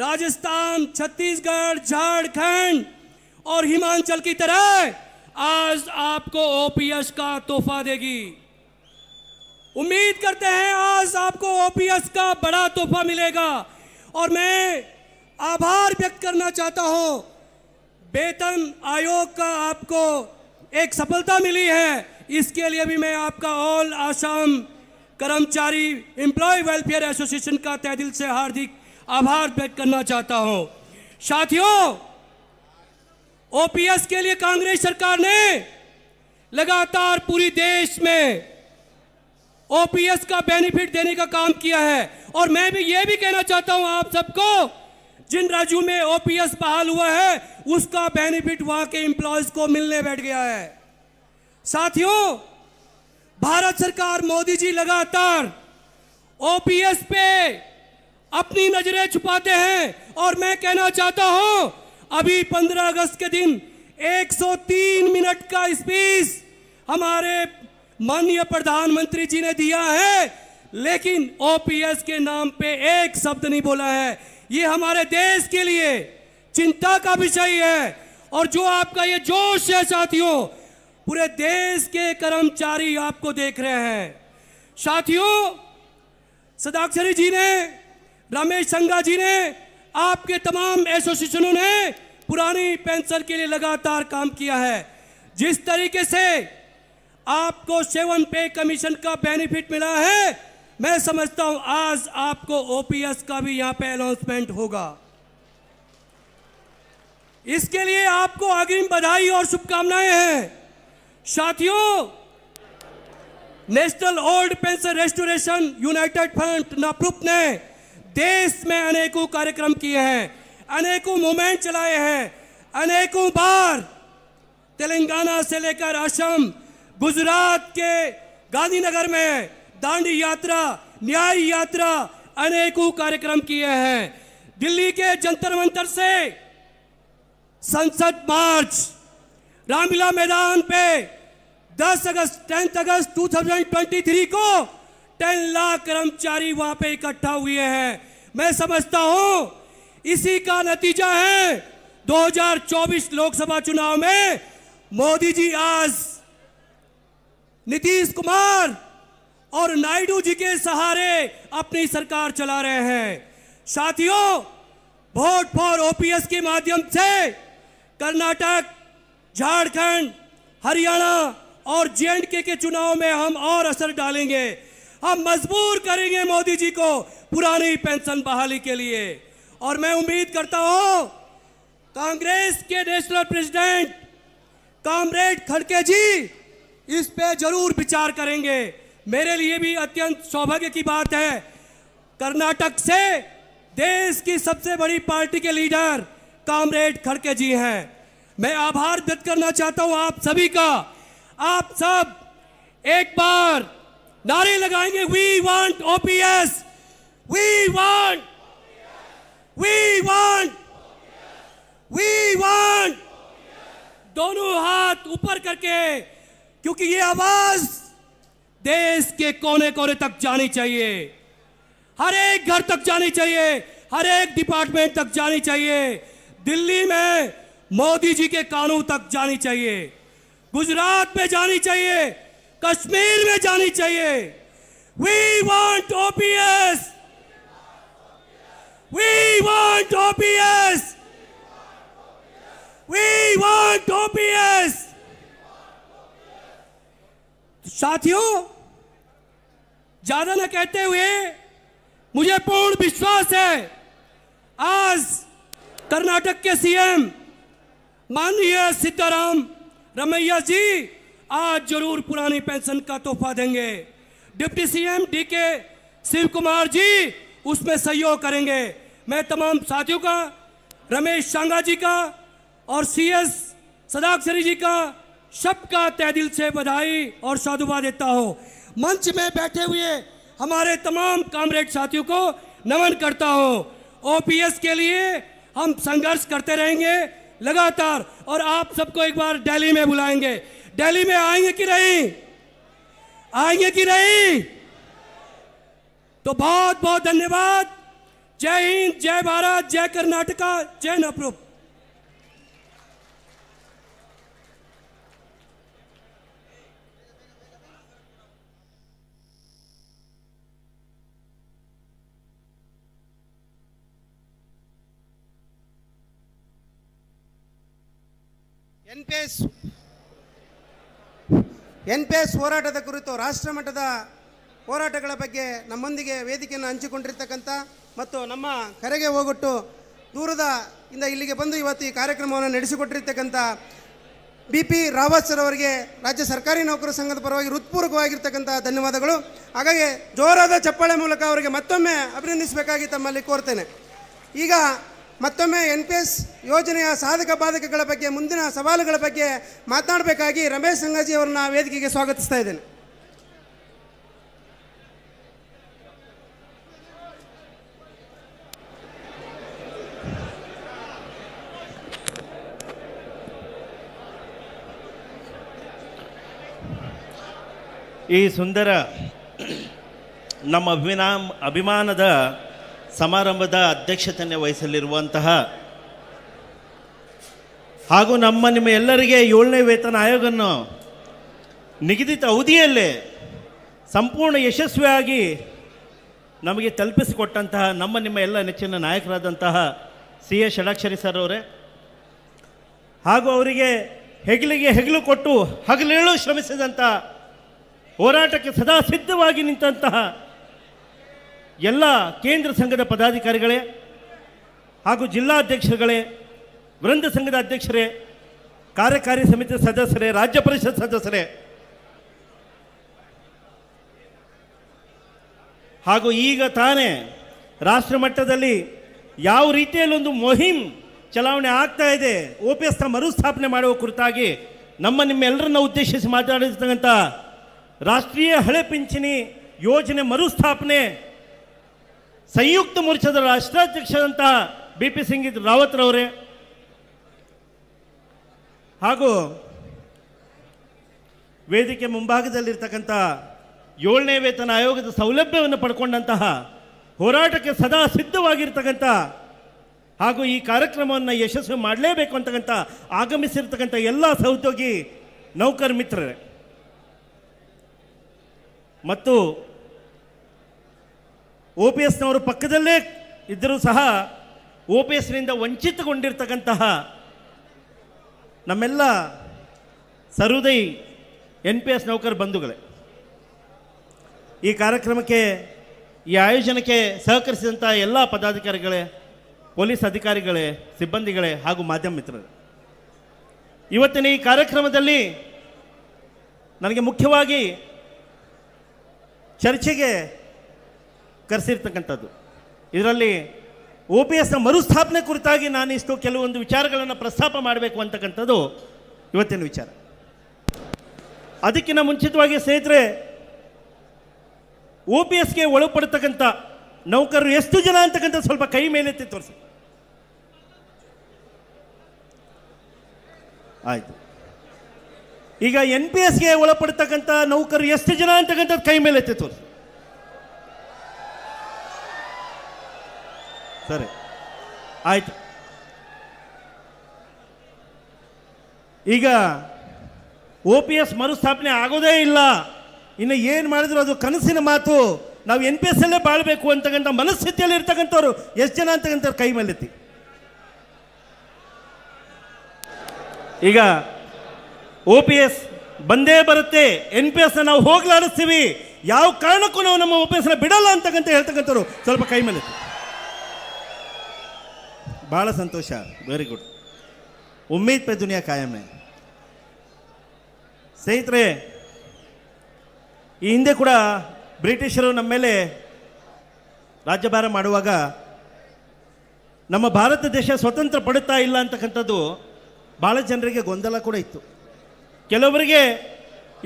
राजस्थान छत्तीसगढ़ झारखंड और हिमाचल की तरह आज आपको ओपीएस का तोहफा देगी उम्मीद करते हैं आज आपको ओपीएस का बड़ा तोहफा मिलेगा और मैं आभार व्यक्त करना चाहता हूं वेतन आयोग का आपको एक सफलता मिली है इसके लिए भी मैं आपका ऑल आसाम कर्मचारी एम्प्लॉय वेलफेयर एसोसिएशन का तय दिल से हार्दिक आभार व्यक्त करना चाहता हूं साथियों ओपीएस के लिए कांग्रेस सरकार ने लगातार पूरी देश में ओपीएस का बेनिफिट देने का काम किया है और मैं भी ये भी कहना चाहता हूं आप सबको जिन राज्यों में ओपीएस बहाल हुआ है उसका बेनिफिट वहां के इंप्लॉयज को मिलने बैठ गया है साथियों भारत सरकार मोदी जी लगातार ओपीएस पे अपनी नजरें छुपाते हैं और मैं कहना चाहता हूं अभी 15 अगस्त के दिन 103 मिनट का स्पीच हमारे माननीय प्रधानमंत्री जी ने दिया है लेकिन ओपीएस के नाम पे एक शब्द नहीं बोला है ये हमारे देश के लिए चिंता का विषय है और जो आपका ये जोश है साथियों पूरे देश के कर्मचारी आपको देख रहे हैं साथियों सदाक्षरी जी ने रमेश संगा जी ने आपके तमाम एसोसिएशनों ने पुरानी पेंशन के लिए लगातार काम किया है जिस तरीके से आपको सेवन पे कमीशन का बेनिफिट मिला है मैं समझता हूं आज आपको ओपीएस का भी यहां पे अनाउंसमेंट होगा इसके लिए आपको अग्रिम बधाई और शुभकामनाएं हैं साथियों national old pension restoration united front नप्रुप ने देश में अनेकों कार्यक्रम किए हैं अनेकों मूवमेंट चलाए हैं अनेकों बार तेलंगाना से लेकर असम गुजरात के गांधीनगर में दांडी यात्रा न्याय यात्रा अनेकों कार्यक्रम किए हैं दिल्ली के जंतर मंतर से संसद मार्च रामलीला मैदान पे 10 अगस्त 10 अगस्त 2023 को 10 लाख कर्मचारी वहां पे इकट्ठा हुए हैं मैं समझता हूं इसी का नतीजा है 2024 लोकसभा चुनाव में मोदी जी आज नीतीश कुमार और नायडू जी के सहारे अपनी सरकार चला रहे हैं साथियों वोट फॉर ओपीएस के माध्यम से कर्नाटक झारखंड हरियाणा और जे के चुनाव में हम और असर डालेंगे हम मजबूर करेंगे मोदी जी को पुरानी पेंशन बहाली के लिए और मैं उम्मीद करता हूं कांग्रेस के नेशनल प्रेसिडेंट कॉमरेड खड़के जी इस पे जरूर विचार करेंगे मेरे लिए भी अत्यंत सौभाग्य की बात है कर्नाटक से देश की सबसे बड़ी पार्टी के लीडर कामरेड खड़के जी हैं मैं आभार व्यक्त करना चाहता हूं आप सभी का आप सब एक बार नारे लगाएंगे we want OPS we want we want we want दोनों हाथ ऊपर करके क्योंकि ये आवाज देश के कोने कोने तक जानी चाहिए हर एक घर तक जानी चाहिए हर एक डिपार्टमेंट तक जानी चाहिए दिल्ली में मोदी जी के कानून तक जानी चाहिए गुजरात में जानी चाहिए कश्मीर में जानी चाहिए V P OPS V P OPS V P OPS साथियों ज्यादा न कहते हुए मुझे पूर्ण विश्वास है आज कर्नाटक के सीएम माननीय सीताराम रमैया जी आज जरूर पुरानी पेंशन का तोहफा देंगे डिप्टी सीएम डी के शिव कुमार जी उसमें सहयोग करेंगे मैं तमाम साथियों का रमेश सांगा जी का और सीएस सदाक्षरी जी का सबका तय दिल से बधाई और साधुवाद देता हूँ मंच में बैठे हुए हमारे तमाम कामरेड साथियों को नमन करता हूँ ओपीएस के लिए हम संघर्ष करते रहेंगे लगातार और आप सबको एक बार दिल्ली में बुलाएंगे दिल्ली में आएंगे कि नहीं आएंगे कि नहीं तो बहुत बहुत धन्यवाद जय हिंद जय भारत जय कर्नाटका जय नपरूप N P S N P S ಹೋರಾಟದ ಕುರಿತು ರಾಷ್ಟ್ರಮಟ್ಟದ ಹೋರಾಟಗಳ ಬಗ್ಗೆ ನಮ್ಮೊಂದಿಗೆ ವೇದಿಕೆಯನ್ನು ಹಂಚಿಕೊಂಡಿರ್ತಕ್ಕಂಥ ಮತ್ತು ನಮ್ಮ ಕರೆಗೆ ಹೋಗೊಟ್ಟು ದೂರದ ಇಂದ ಇಲ್ಲಿಗೆ ಬಂದು ಇವತ್ತು ಈ ಕಾರ್ಯಕ್ರಮವನ್ನು ನಡೆಸಿಕೊಟ್ಟಿರ್ತಕ್ಕಂಥ ಬಿ ಪಿ ರಾವತ್ ಸರ್ ಅವರಿಗೆ ರಾಜ್ಯ ಸರ್ಕಾರಿ ನೌಕರರ ಸಂಘದ ಪರವಾಗಿ ಹೃತ್ಪೂರ್ವಕವಾಗಿರ್ತಕ್ಕಂಥ ಧನ್ಯವಾದಗಳು ಹಾಗಾಗಿ ಜೋರಾದ ಚಪ್ಪಾಳೆ ಮೂಲಕ ಅವರಿಗೆ ಮತ್ತೊಮ್ಮೆ ಅಭಿನಂದಿಸಬೇಕಾಗಿ ತಮ್ಮಲ್ಲಿ ಕೋರ್ತೇನೆ ಈಗ ಮತ್ತೊಮ್ಮೆ ಎನ್ ಪಿ ಎಸ್ ಯೋಜನೆಯ ಸಾಧಕ ಬಾಧಕಗಳ ಬಗ್ಗೆ ಮುಂದಿನ ಸವಾಲುಗಳ ಬಗ್ಗೆ ಮಾತನಾಡಬೇಕಾಗಿ ರಮೇಶ್ ಸಂಗಾಜಿ ಅವರನ್ನ ವೇದಿಕೆಗೆ ಸ್ವಾಗತಿಸ್ತಾ ಇದ್ದೇನೆ ಈ ಸುಂದರ ನಮ್ಮ ಅಭಿನಾಮ್ ಅಭಿಮಾನದ ಸಮಾರಂಭದ ಅಧ್ಯಕ್ಷತೆಯನ್ನು ವಹಿಸಲಿರುವಂತಹ ಹಾಗೂ ನಮ್ಮ ನಿಮ್ಮ ಎಲ್ಲರಿಗೆ ಏಳನೇ ವೇತನ ಆಯೋಗವನ್ನು ನಿಗದಿತ ಅವಧಿಯಲ್ಲೇ ಸಂಪೂರ್ಣ ಯಶಸ್ವಿಯಾಗಿ ನಮಗೆ ತಲುಪಿಸಿಕೊಟ್ಟಂತಹ ನಮ್ಮ ನಿಮ್ಮ ಎಲ್ಲ ನೆಚ್ಚಿನ ನಾಯಕರಾದಂತಹ ಸಿ ಎಸ್ ಷಡಾಕ್ಷರಿ ಸರ್ ಅವರೇ ಹಾಗೂ ಅವರಿಗೆ ಹೆಗಲಿಗೆ ಹೆಗಲು ಕೊಟ್ಟು ಹಗಲೇಳು ಶ್ರಮಿಸಿದಂಥ ಹೋರಾಟಕ್ಕೆ ಸದಾ ಸಿದ್ಧವಾಗಿ ನಿಂತಹ ಎಲ್ಲ ಕೇಂದ್ರ ಸಂಘದ ಪದಾಧಿಕಾರಿಗಳೇ ಹಾಗೂ ಜಿಲ್ಲಾಧ್ಯಕ್ಷರುಗಳೇ ವೃಂದ ಸಂಘದ ಅಧ್ಯಕ್ಷರೇ ಕಾರ್ಯಕಾರಿ ಸಮಿತಿ ಸದಸ್ಯರೇ ರಾಜ್ಯ ಪರಿಷತ್ ಸದಸ್ಯರೇ ಹಾಗೂ ಈಗ ತಾನೇ ರಾಷ್ಟ್ರ ಮಟ್ಟದಲ್ಲಿ ಯಾವ ರೀತಿಯಲ್ಲಿ ಒಂದು ಮೊಹಿಮ್ ಚಲಾವಣೆ ಆಗ್ತಾ ಇದೆ ಒ ಪಿ ಎಸ್ನ ಮರುಸ್ಥಾಪನೆ ಮಾಡುವ ಕುರಿತಾಗಿ ನಮ್ಮ ನಿಮ್ಮೆಲ್ಲರನ್ನ ಉದ್ದೇಶಿಸಿ ಮಾತನಾಡಿರ್ತಕ್ಕಂಥ ರಾಷ್ಟ್ರೀಯ ಹಳೆ ಪಿಂಚಣಿ ಯೋಜನೆ ಮರುಸ್ಥಾಪನೆ ಸಂಯುಕ್ತ ಮೋರ್ಚಾದ ರಾಷ್ಟ್ರಾಧ್ಯಕ್ಷರಂತಹ ಬಿ ಪಿ ಸಿಂಗ್ ರಾವತ್ ರವರೇ ಹಾಗೂ ವೇದಿಕೆ ಮುಂಭಾಗದಲ್ಲಿರ್ತಕ್ಕಂಥ ಏಳನೇ ವೇತನ ಆಯೋಗದ ಸೌಲಭ್ಯವನ್ನು ಪಡ್ಕೊಂಡಂತಹ ಹೋರಾಟಕ್ಕೆ ಸದಾ ಸಿದ್ಧವಾಗಿರ್ತಕ್ಕಂಥ ಹಾಗೂ ಈ ಕಾರ್ಯಕ್ರಮವನ್ನು ಯಶಸ್ವಿ ಮಾಡಲೇಬೇಕು ಅಂತಕ್ಕಂಥ ಆಗಮಿಸಿರ್ತಕ್ಕಂಥ ಎಲ್ಲ ಸಹೋದ್ಯೋಗಿ ನೌಕರ ಮಿತ್ರರೇ ಮತ್ತು ಒ ಪಿ ಎಸ್ನವರು ಪಕ್ಕದಲ್ಲೇ ಇದ್ದರೂ ಸಹ ಒ ಪಿ ಎಸ್ನಿಂದ ವಂಚಿತಗೊಂಡಿರ್ತಕ್ಕಂತಹ ನಮ್ಮೆಲ್ಲ ಸರುದೈ ಎನ್ ಪಿ ಎಸ್ ನೌಕರ ಬಂಧುಗಳೇ ಈ ಕಾರ್ಯಕ್ರಮಕ್ಕೆ ಈ ಆಯೋಜನಕ್ಕೆ ಸಹಕರಿಸಿದಂಥ ಎಲ್ಲ ಪದಾಧಿಕಾರಿಗಳೇ ಪೊಲೀಸ್ ಅಧಿಕಾರಿಗಳೇ ಸಿಬ್ಬಂದಿಗಳೇ ಹಾಗೂ ಮಾಧ್ಯಮ ಮಿತ್ರರು ಇವತ್ತಿನ ಈ ಕಾರ್ಯಕ್ರಮದಲ್ಲಿ ನನಗೆ ಮುಖ್ಯವಾಗಿ ಚರ್ಚೆಗೆ ಕರೆಸಿರ್ತಕ್ಕಂಥದ್ದು ಇದರಲ್ಲಿ ಒ ಪಿ ಎಸ್ನ ಮರುಸ್ಥಾಪನೆ ಕುರಿತಾಗಿ ನಾನಿಷ್ಟು ಕೆಲವೊಂದು ವಿಚಾರಗಳನ್ನು ಪ್ರಸ್ತಾಪ ಮಾಡಬೇಕು ಅಂತಕ್ಕಂಥದ್ದು ಇವತ್ತಿನ ವಿಚಾರ ಅದಕ್ಕಿಂತ ಮುಂಚಿತವಾಗಿ ಸ್ನೇಹಿತರೆ ಒ ಪಿ ಎಸ್ಗೆ ಒಳಪಡ್ತಕ್ಕಂಥ ನೌಕರರು ಎಷ್ಟು ಜನ ಅಂತಕ್ಕಂಥದ್ದು ಸ್ವಲ್ಪ ಕೈ ಮೇಲೆತ್ತಿ ತೋರಿಸಿ ಆಯಿತು ಈಗ ಎನ್ ಪಿ ಎಸ್ಗೆ ಒಳಪಡ್ತಕ್ಕಂಥ ನೌಕರರು ಎಷ್ಟು ಜನ ಅಂತಕ್ಕಂಥದ್ದು ಕೈ ಮೇಲೆತ್ತಿ ತೋರಿಸಿ ಸರಿ ಆಯ್ತು ಈಗ ಒ ಪಿ ಎಸ್ ಮರುಸ್ಥಾಪನೆ ಆಗೋದೇ ಇಲ್ಲ ಇನ್ನು ಏನು ಮಾಡಿದ್ರು ಅದು ಕನಸಿನ ಮಾತು ನಾವು ಎನ್ ಪಿ ಎಸ್ ಅಲ್ಲೇ ಬಾಳ್ಬೇಕು ಅಂತಕ್ಕಂಥ ಮನಸ್ಥಿತಿಯಲ್ಲಿ ಇರ್ತಕ್ಕಂಥವ್ರು ಎಷ್ಟು ಜನ ಅಂತಕ್ಕಂಥವ್ರು ಕೈ ಮೇಲೆತ್ತಿ ಈಗ ಒ ಪಿ ಎಸ್ ಬಂದೇ ಬರುತ್ತೆ ಎನ್ ಪಿ ಎಸ್ ನಾವು ಹೋಗ್ಲಾಡಿಸ್ತೀವಿ ಯಾವ ಕಾರಣಕ್ಕೂ ನಾವು ನಮ್ಮ ಒ ಪಿ ಎಸ್ನ ಬಿಡಲ್ಲ ಅಂತಕ್ಕಂಥ ಹೇಳ್ತಕ್ಕಂಥವ್ರು ಸ್ವಲ್ಪ ಕೈ ಮೇಲೆತ್ತಿ ಭಾಳ ಸಂತೋಷ ವೆರಿ ಗುಡ್ ಉಮ್ಮೀದ್ ಪೆ ದುನಿಯಾ ಕಾಯಮೆ ಸ್ನೇಹಿತರೆ ಈ ಹಿಂದೆ ಕೂಡ ಬ್ರಿಟಿಷರು ನಮ್ಮ ಮೇಲೆ ರಾಜ್ಯಭಾರ ಮಾಡುವಾಗ ನಮ್ಮ ಭಾರತ ದೇಶ ಸ್ವತಂತ್ರ ಪಡುತ್ತಾ ಇಲ್ಲ ಅಂತಕ್ಕಂಥದ್ದು ಭಾಳ ಜನರಿಗೆ ಗೊಂದಲ ಕೂಡ ಇತ್ತು ಕೆಲವರಿಗೆ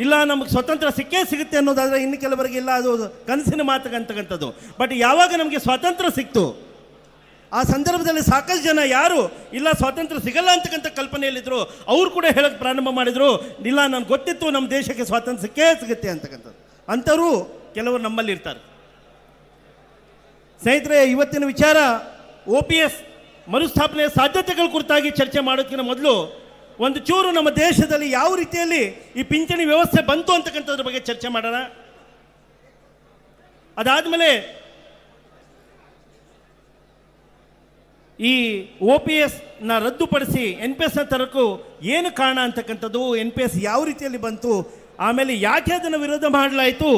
ಇಲ್ಲ ನಮಗೆ ಸ್ವತಂತ್ರ ಸಿಕ್ಕೇ ಸಿಗುತ್ತೆ ಅನ್ನೋದಾದರೆ ಇನ್ನು ಕೆಲವರಿಗೆ ಇಲ್ಲ ಅದು ಕನಸಿನ ಅಂತಕ್ಕಂಥದ್ದು ಬಟ್ ಯಾವಾಗ ನಮಗೆ ಸ್ವಾತಂತ್ರ್ಯ ಸಿಕ್ತು ಆ ಸಂದರ್ಭದಲ್ಲಿ ಸಾಕಷ್ಟು ಜನ ಯಾರು ಇಲ್ಲ ಸ್ವಾತಂತ್ರ್ಯ ಸಿಗಲ್ಲ ಅಂತಕ್ಕಂಥ ಕಲ್ಪನೆಯಲ್ಲಿದ್ದರು ಅವರು ಕೂಡ ಹೇಳೋಕ್ಕೆ ಪ್ರಾರಂಭ ಮಾಡಿದರು ಇಲ್ಲ ನಾನು ಗೊತ್ತಿತ್ತು ನಮ್ಮ ದೇಶಕ್ಕೆ ಸಿಕ್ಕೇ ಸಿಗುತ್ತೆ ಅಂತಕ್ಕಂಥದ್ದು ಅಂಥವರು ಕೆಲವರು ನಮ್ಮಲ್ಲಿರ್ತಾರೆ ಸ್ನೇಹಿತರೆ ಇವತ್ತಿನ ವಿಚಾರ ಓ ಪಿ ಎಸ್ ಮರುಸ್ಥಾಪನೆಯ ಸಾಧ್ಯತೆಗಳ ಕುರಿತಾಗಿ ಚರ್ಚೆ ಮಾಡೋದಕ್ಕಿಂತ ಮೊದಲು ಒಂದು ಚೂರು ನಮ್ಮ ದೇಶದಲ್ಲಿ ಯಾವ ರೀತಿಯಲ್ಲಿ ಈ ಪಿಂಚಣಿ ವ್ಯವಸ್ಥೆ ಬಂತು ಅಂತಕ್ಕಂಥದ್ರ ಬಗ್ಗೆ ಚರ್ಚೆ ಮಾಡೋಣ ಅದಾದಮೇಲೆ ಈ ಓ ಪಿ ಎಸ್ನ ರದ್ದುಪಡಿಸಿ ಎನ್ ಪಿ ಎಸ್ನ ತರಕು ಏನು ಕಾರಣ ಅಂತಕ್ಕಂಥದ್ದು ಎನ್ ಪಿ ಎಸ್ ಯಾವ ರೀತಿಯಲ್ಲಿ ಬಂತು ಆಮೇಲೆ ಯಾಕೆ ಅದನ್ನು ವಿರೋಧ ಮಾಡಲಾಯಿತು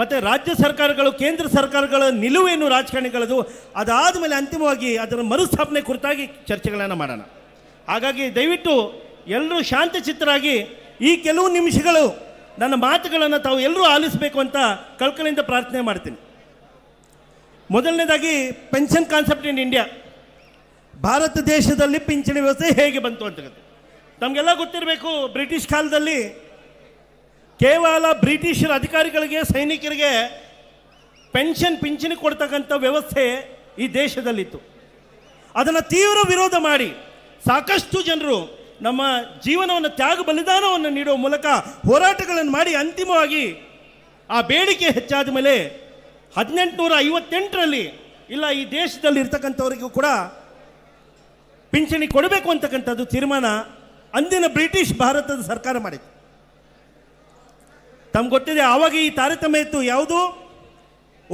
ಮತ್ತು ರಾಜ್ಯ ಸರ್ಕಾರಗಳು ಕೇಂದ್ರ ಸರ್ಕಾರಗಳ ನಿಲುವೇನು ರಾಜಕಾರಣಿಗಳದು ಅದಾದ ಮೇಲೆ ಅಂತಿಮವಾಗಿ ಅದರ ಮರುಸ್ಥಾಪನೆ ಕುರಿತಾಗಿ ಚರ್ಚೆಗಳನ್ನು ಮಾಡೋಣ ಹಾಗಾಗಿ ದಯವಿಟ್ಟು ಎಲ್ಲರೂ ಶಾಂತಚಿತ್ತರಾಗಿ ಈ ಕೆಲವು ನಿಮಿಷಗಳು ನನ್ನ ಮಾತುಗಳನ್ನು ತಾವು ಎಲ್ಲರೂ ಆಲಿಸಬೇಕು ಅಂತ ಕಳ್ಕಳಿಂದ ಪ್ರಾರ್ಥನೆ ಮಾಡ್ತೀನಿ ಮೊದಲನೇದಾಗಿ pension concept in India Bharat ದೇಶದಲ್ಲಿ ಪಿಂಚಣಿ ವ್ಯವಸ್ಥೆ ಹೇಗೆ ಬಂತು ಅಂತ ನಮಗೆಲ್ಲ ಗೊತ್ತಿರಬೇಕು ಬ್ರಿಟಿಷ್ ಕಾಲದಲ್ಲಿ ಕೇವಲ ಬ್ರಿಟಿಷರ ಅಧಿಕಾರಿಗಳಿಗೆ ಸೈನಿಕರಿಗೆ ಪೆನ್ಷನ್ ಪಿಂಚಣಿ ಕೊಡ್ತಕ್ಕಂಥ ವ್ಯವಸ್ಥೆ ಈ ದೇಶದಲ್ಲಿತ್ತು ಅದನ್ನು ತೀವ್ರ ವಿರೋಧ ಮಾಡಿ ಸಾಕಷ್ಟು ಜನರು ನಮ್ಮ ಜೀವನವನ್ನು ತ್ಯಾಗ ಬಲಿದಾನವನ್ನು ನೀಡುವ ಮೂಲಕ ಹೋರಾಟಗಳನ್ನು ಮಾಡಿ ಅಂತಿಮವಾಗಿ ಆ ಬೇಡಿಕೆ ಹೆಚ್ಚಾದ ಮೇಲೆ ಹದಿನೆಂಟುನೂರ ಐವತ್ತೆಂಟರಲ್ಲಿ ಇಲ್ಲ ಈ ದೇಶದಲ್ಲಿ ಇರ್ತಕ್ಕಂಥವರಿಗೂ ಕೂಡ ಪಿಂಚಣಿ ಕೊಡಬೇಕು ಅಂತಕ್ಕಂಥದ್ದು ತೀರ್ಮಾನ ಅಂದಿನ ಬ್ರಿಟಿಷ್ ಭಾರತದ ಸರ್ಕಾರ ಮಾಡಿತ್ತು ತಮ್ಗೆ ಗೊತ್ತಿದೆ ಆವಾಗ ಈ ತಾರತಮ್ಯ ಇತ್ತು ಯಾವುದು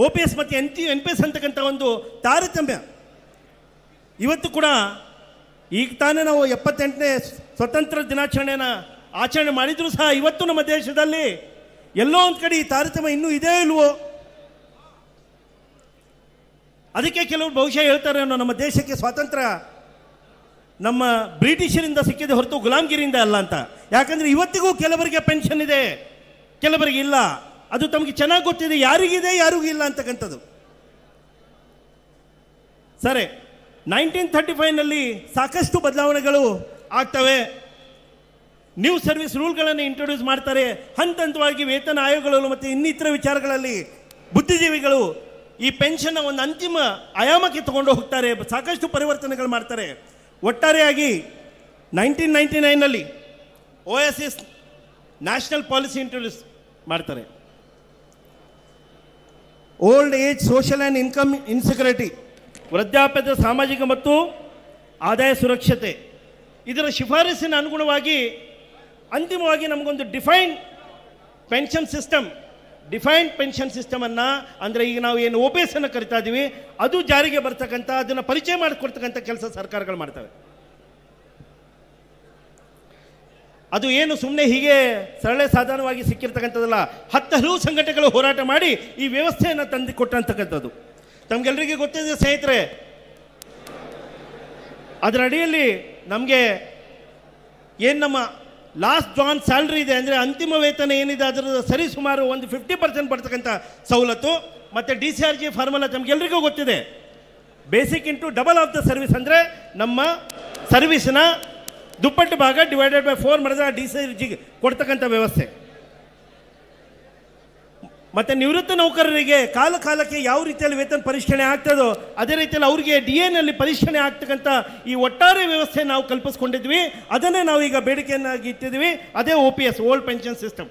ಒ ಪಿ ಎಸ್ ಮತ್ತು N T N P S ಅಂತಕ್ಕಂಥ ಒಂದು ತಾರತಮ್ಯ ಇವತ್ತು ಕೂಡ ಈಗ ತಾನೇ ನಾವು ಎಪ್ಪತ್ತೆಂಟನೇ ಸ್ವತಂತ್ರ ದಿನಾಚರಣೆನ ಆಚರಣೆ ಮಾಡಿದರೂ ಸಹ ಇವತ್ತು ನಮ್ಮ ದೇಶದಲ್ಲಿ ಎಲ್ಲೋ ಒಂದು ಕಡೆ ಈ ತಾರತಮ್ಯ ಇನ್ನೂ ಇದೇ ಇಲ್ವೋ ಅದಕ್ಕೆ ಕೆಲವರು ಬಹುಶಃ ಹೇಳ್ತಾರೆ ನಮ್ಮ ದೇಶಕ್ಕೆ ಸ್ವಾತಂತ್ರ್ಯ ನಮ್ಮ ಬ್ರಿಟಿಷರಿಂದ ಸಿಕ್ಕಿದೆ ಹೊರತು ಗುಲಾಮ್ಗಿರಿಯಿಂದ ಅಲ್ಲ ಅಂತ ಯಾಕಂದರೆ ಇವತ್ತಿಗೂ ಕೆಲವರಿಗೆ ಪೆನ್ಷನ್ ಇದೆ ಕೆಲವರಿಗೆ ಇಲ್ಲ ಅದು ತಮಗೆ ಚೆನ್ನಾಗಿ ಗೊತ್ತಿದೆ ಯಾರಿಗಿದೆ ಯಾರಿಗೂ ಇಲ್ಲ ಅಂತಕ್ಕಂಥದ್ದು ಸರಿ ನೈನ್ಟೀನ್ ಥರ್ಟಿ ಫೈವ್ನಲ್ಲಿ ಸಾಕಷ್ಟು ಬದಲಾವಣೆಗಳು ಆಗ್ತವೆ ನ್ಯೂ ಸರ್ವಿಸ್ ರೂಲ್ಗಳನ್ನು ಇಂಟ್ರೊಡ್ಯೂಸ್ ಮಾಡ್ತಾರೆ ಹಂತ ಹಂತವಾಗಿ ವೇತನ ಆಯೋಗಗಳು ಮತ್ತು ಇನ್ನಿತರ ವಿಚಾರಗಳಲ್ಲಿ ಬುದ್ಧಿಜೀವಿಗಳು ಈ ಪೆನ್ಷನ್ನ ಒಂದು ಅಂತಿಮ ಆಯಾಮಕ್ಕೆ ತಗೊಂಡು ಹೋಗ್ತಾರೆ ಸಾಕಷ್ಟು ಪರಿವರ್ತನೆಗಳು ಮಾಡ್ತಾರೆ ಒಟ್ಟಾರೆಯಾಗಿ ನೈನ್ಟೀನ್ ನೈಂಟಿ ನೈನಲ್ಲಿ O S S national policy introduce ಮಾಡ್ತಾರೆ old age social and income insecurity ವೃದ್ಧಾಪ್ಯದ ಸಾಮಾಜಿಕ ಮತ್ತು ಆದಾಯ ಸುರಕ್ಷತೆ ಇದರ ಶಿಫಾರಸಿನ ಅನುಗುಣವಾಗಿ ಅಂತಿಮವಾಗಿ ನಮಗೊಂದು define pension system defined pension ಸಿಸ್ಟಮನ್ನು ಅಂದರೆ ಈಗ ನಾವು ಏನು ಓ ಪಿ ಎಸ್ ಅನ್ನು ಕರಿತಾ ಇದ್ದೀವಿ ಅದು ಜಾರಿಗೆ ಬರ್ತಕ್ಕಂಥ ಅದನ್ನು ಪರಿಚಯ ಮಾಡಿಕೊಡ್ತಕ್ಕಂಥ ಕೆಲಸ ಸರ್ಕಾರಗಳು ಮಾಡ್ತವೆ ಅದು ಏನು ಸುಮ್ಮನೆ ಹೀಗೆ ಸರಳ ಸಾಧಾರಣವಾಗಿ ಸಿಕ್ಕಿರ್ತಕ್ಕಂಥದ್ದಲ್ಲ ಹತ್ತು ಹಲವು ಸಂಘಟನೆಗಳು ಹೋರಾಟ ಮಾಡಿ ಈ ವ್ಯವಸ್ಥೆಯನ್ನು ತಂದು ಕೊಟ್ಟಂತಕ್ಕಂಥದ್ದು ತಮಗೆಲ್ಲರಿಗೂ ಗೊತ್ತಿದೆ ಸ್ನೇಹಿತರೆ ಅದರ ಅಡಿಯಲ್ಲಿ ನಮಗೆ ಏನು ನಮ್ಮ ಲಾಸ್ಟ್ ಜಾನ್ ಸ್ಯಾಲ್ರಿ ಇದೆ ಅಂದರೆ ಅಂತಿಮ ವೇತನ ಏನಿದೆ ಅದರ ಸರಿ ಸುಮಾರು ಒಂದು ಫಿಫ್ಟಿ ಪರ್ಸೆಂಟ್ ಬರ್ತಕ್ಕಂಥ ಸವಲತ್ತು ಮತ್ತು D C R G formula ತಮಗೆಲ್ರಿಗೂ ಗೊತ್ತಿದೆ basic into double of the service ಅಂದರೆ ನಮ್ಮ ಸರ್ವಿಸ್ನ ದುಪ್ಪಟ್ಟು ಭಾಗ ಡಿವೈಡೆಡ್ ಬೈ ಫೋರ್ ಮಾಡಿದ್ರೆ ಡಿ ಸಿ ಆರ್ ಜಿ ಕೊಡ್ತಕ್ಕಂಥ ವ್ಯವಸ್ಥೆ ಮತ್ತು ನಿವೃತ್ತ ನೌಕರರಿಗೆ ಕಾಲ ಕಾಲಕ್ಕೆ ಯಾವ ರೀತಿಯಲ್ಲಿ ವೇತನ ಪರಿಷ್ಕರಣೆ ಆಗ್ತದೋ ಅದೇ ರೀತಿಯಲ್ಲಿ ಅವರಿಗೆ ಡಿ ಎನ್ನಲ್ಲಿ ಪರಿಷ್ಕರಣೆ ಆಗ್ತಕ್ಕಂಥ ಈ ಒಟ್ಟಾರೆ ವ್ಯವಸ್ಥೆ ನಾವು ಕಲ್ಪಿಸ್ಕೊಂಡಿದ್ವಿ ಅದನ್ನೇ ನಾವು ಈಗ ಬೇಡಿಕೆಯನ್ನಾಗಿ ಇಟ್ಟಿದ್ವಿ ಅದೇ O P S old pension system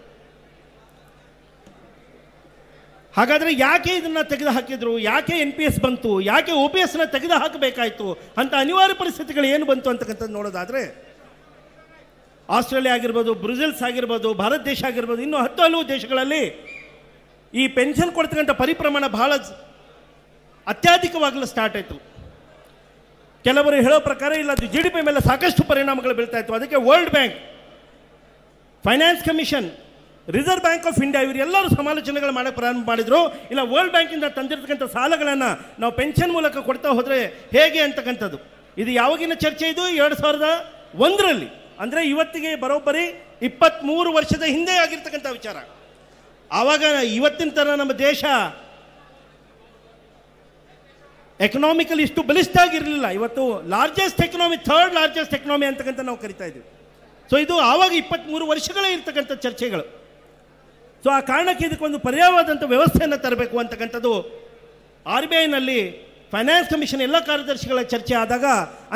ಹಾಗಾದರೆ ಯಾಕೆ ಇದನ್ನು ತೆಗೆದು ಹಾಕಿದ್ರು ಯಾಕೆ ಎನ್ ಪಿ ಎಸ್ ಬಂತು ಯಾಕೆ ಓ ಪಿ ಎಸ್ನ ತೆಗೆದು ಹಾಕಬೇಕಾಯಿತು ಅಂತ ಅನಿವಾರ್ಯ ಪರಿಸ್ಥಿತಿಗಳು ಏನು ಬಂತು ಅಂತಕ್ಕಂಥದ್ದು ನೋಡೋದಾದರೆ ಆಸ್ಟ್ರೇಲಿಯಾ ಆಗಿರ್ಬೋದು ಬ್ರೆಜಿಲ್ಸ್ ಆಗಿರ್ಬೋದು ಭಾರತ ದೇಶ ಆಗಿರ್ಬೋದು ಇನ್ನೂ ಹತ್ತು ಹಲವು ದೇಶಗಳಲ್ಲಿ ಈ ಪೆನ್ಷನ್ ಕೊಡ್ತಕ್ಕಂಥ ಪರಿಪ್ರಮಾಣ ಬಹಳ ಅತ್ಯಧಿಕವಾಗಲು ಸ್ಟಾರ್ಟ್ ಆಯಿತು ಕೆಲವರು ಹೇಳೋ ಪ್ರಕಾರ ಇಲ್ಲ ಅದು ಜಿ ಡಿ ಪಿ ಮೇಲೆ ಸಾಕಷ್ಟು ಪರಿಣಾಮಗಳು ಬೀಳ್ತಾ ಇತ್ತು ಅದಕ್ಕೆ World Bank Finance Commission Reserve Bank of India ಇವರೆಲ್ಲರೂ ಸಮಾಲೋಚನೆಗಳು ಮಾಡೋಕ್ಕೆ ಪ್ರಾರಂಭ ಮಾಡಿದ್ರು ಇಲ್ಲ ವರ್ಲ್ಡ್ ಬ್ಯಾಂಕಿಂದ ತಂದಿರತಕ್ಕಂಥ ಸಾಲಗಳನ್ನು ನಾವು ಪೆನ್ಷನ್ ಮೂಲಕ ಕೊಡ್ತಾ ಹೋದರೆ ಹೇಗೆ ಅಂತಕ್ಕಂಥದ್ದು ಇದು ಯಾವಾಗಿನ ಚರ್ಚೆ ಇದು ಎರಡು ಸಾವಿರದ ಒಂದರಲ್ಲಿ ಅಂದರೆ ಇವತ್ತಿಗೆ ಬರೋಬ್ಬರಿ ಇಪ್ಪತ್ತ್ಮೂರು ವರ್ಷದ ಹಿಂದೆ ಆಗಿರ್ತಕ್ಕಂಥ ವಿಚಾರ ಆವಾಗ ಇವತ್ತಿನ ಥರ ನಮ್ಮ ದೇಶ ಎಕನಾಮಿಕಲಿ ಇಷ್ಟು ಬಲಿಷ್ಠಾಗಿರಲಿಲ್ಲ ಇವತ್ತು largest economy third largest economy ಅಂತಕ್ಕಂಥ ನಾವು ಕರಿತಾ ಇದ್ದೀವಿ ಸೊ ಇದು ಆವಾಗ ಇಪ್ಪತ್ತ್ಮೂರು ವರ್ಷಗಳೇ ಇರ್ತಕ್ಕಂಥ ಚರ್ಚೆಗಳು ಸೊ ಆ ಕಾರಣಕ್ಕೆ ಇದಕ್ಕೊಂದು ಪರ್ಯಾಯವಾದಂಥ ವ್ಯವಸ್ಥೆಯನ್ನು ತರಬೇಕು ಅಂತಕ್ಕಂಥದ್ದು ಆರ್ ಬಿ ಐನಲ್ಲಿ ಫೈನಾನ್ಸ್ ಕಮಿಷನ್ ಎಲ್ಲ ಕಾರ್ಯದರ್ಶಿಗಳ ಚರ್ಚೆ ಆದಾಗ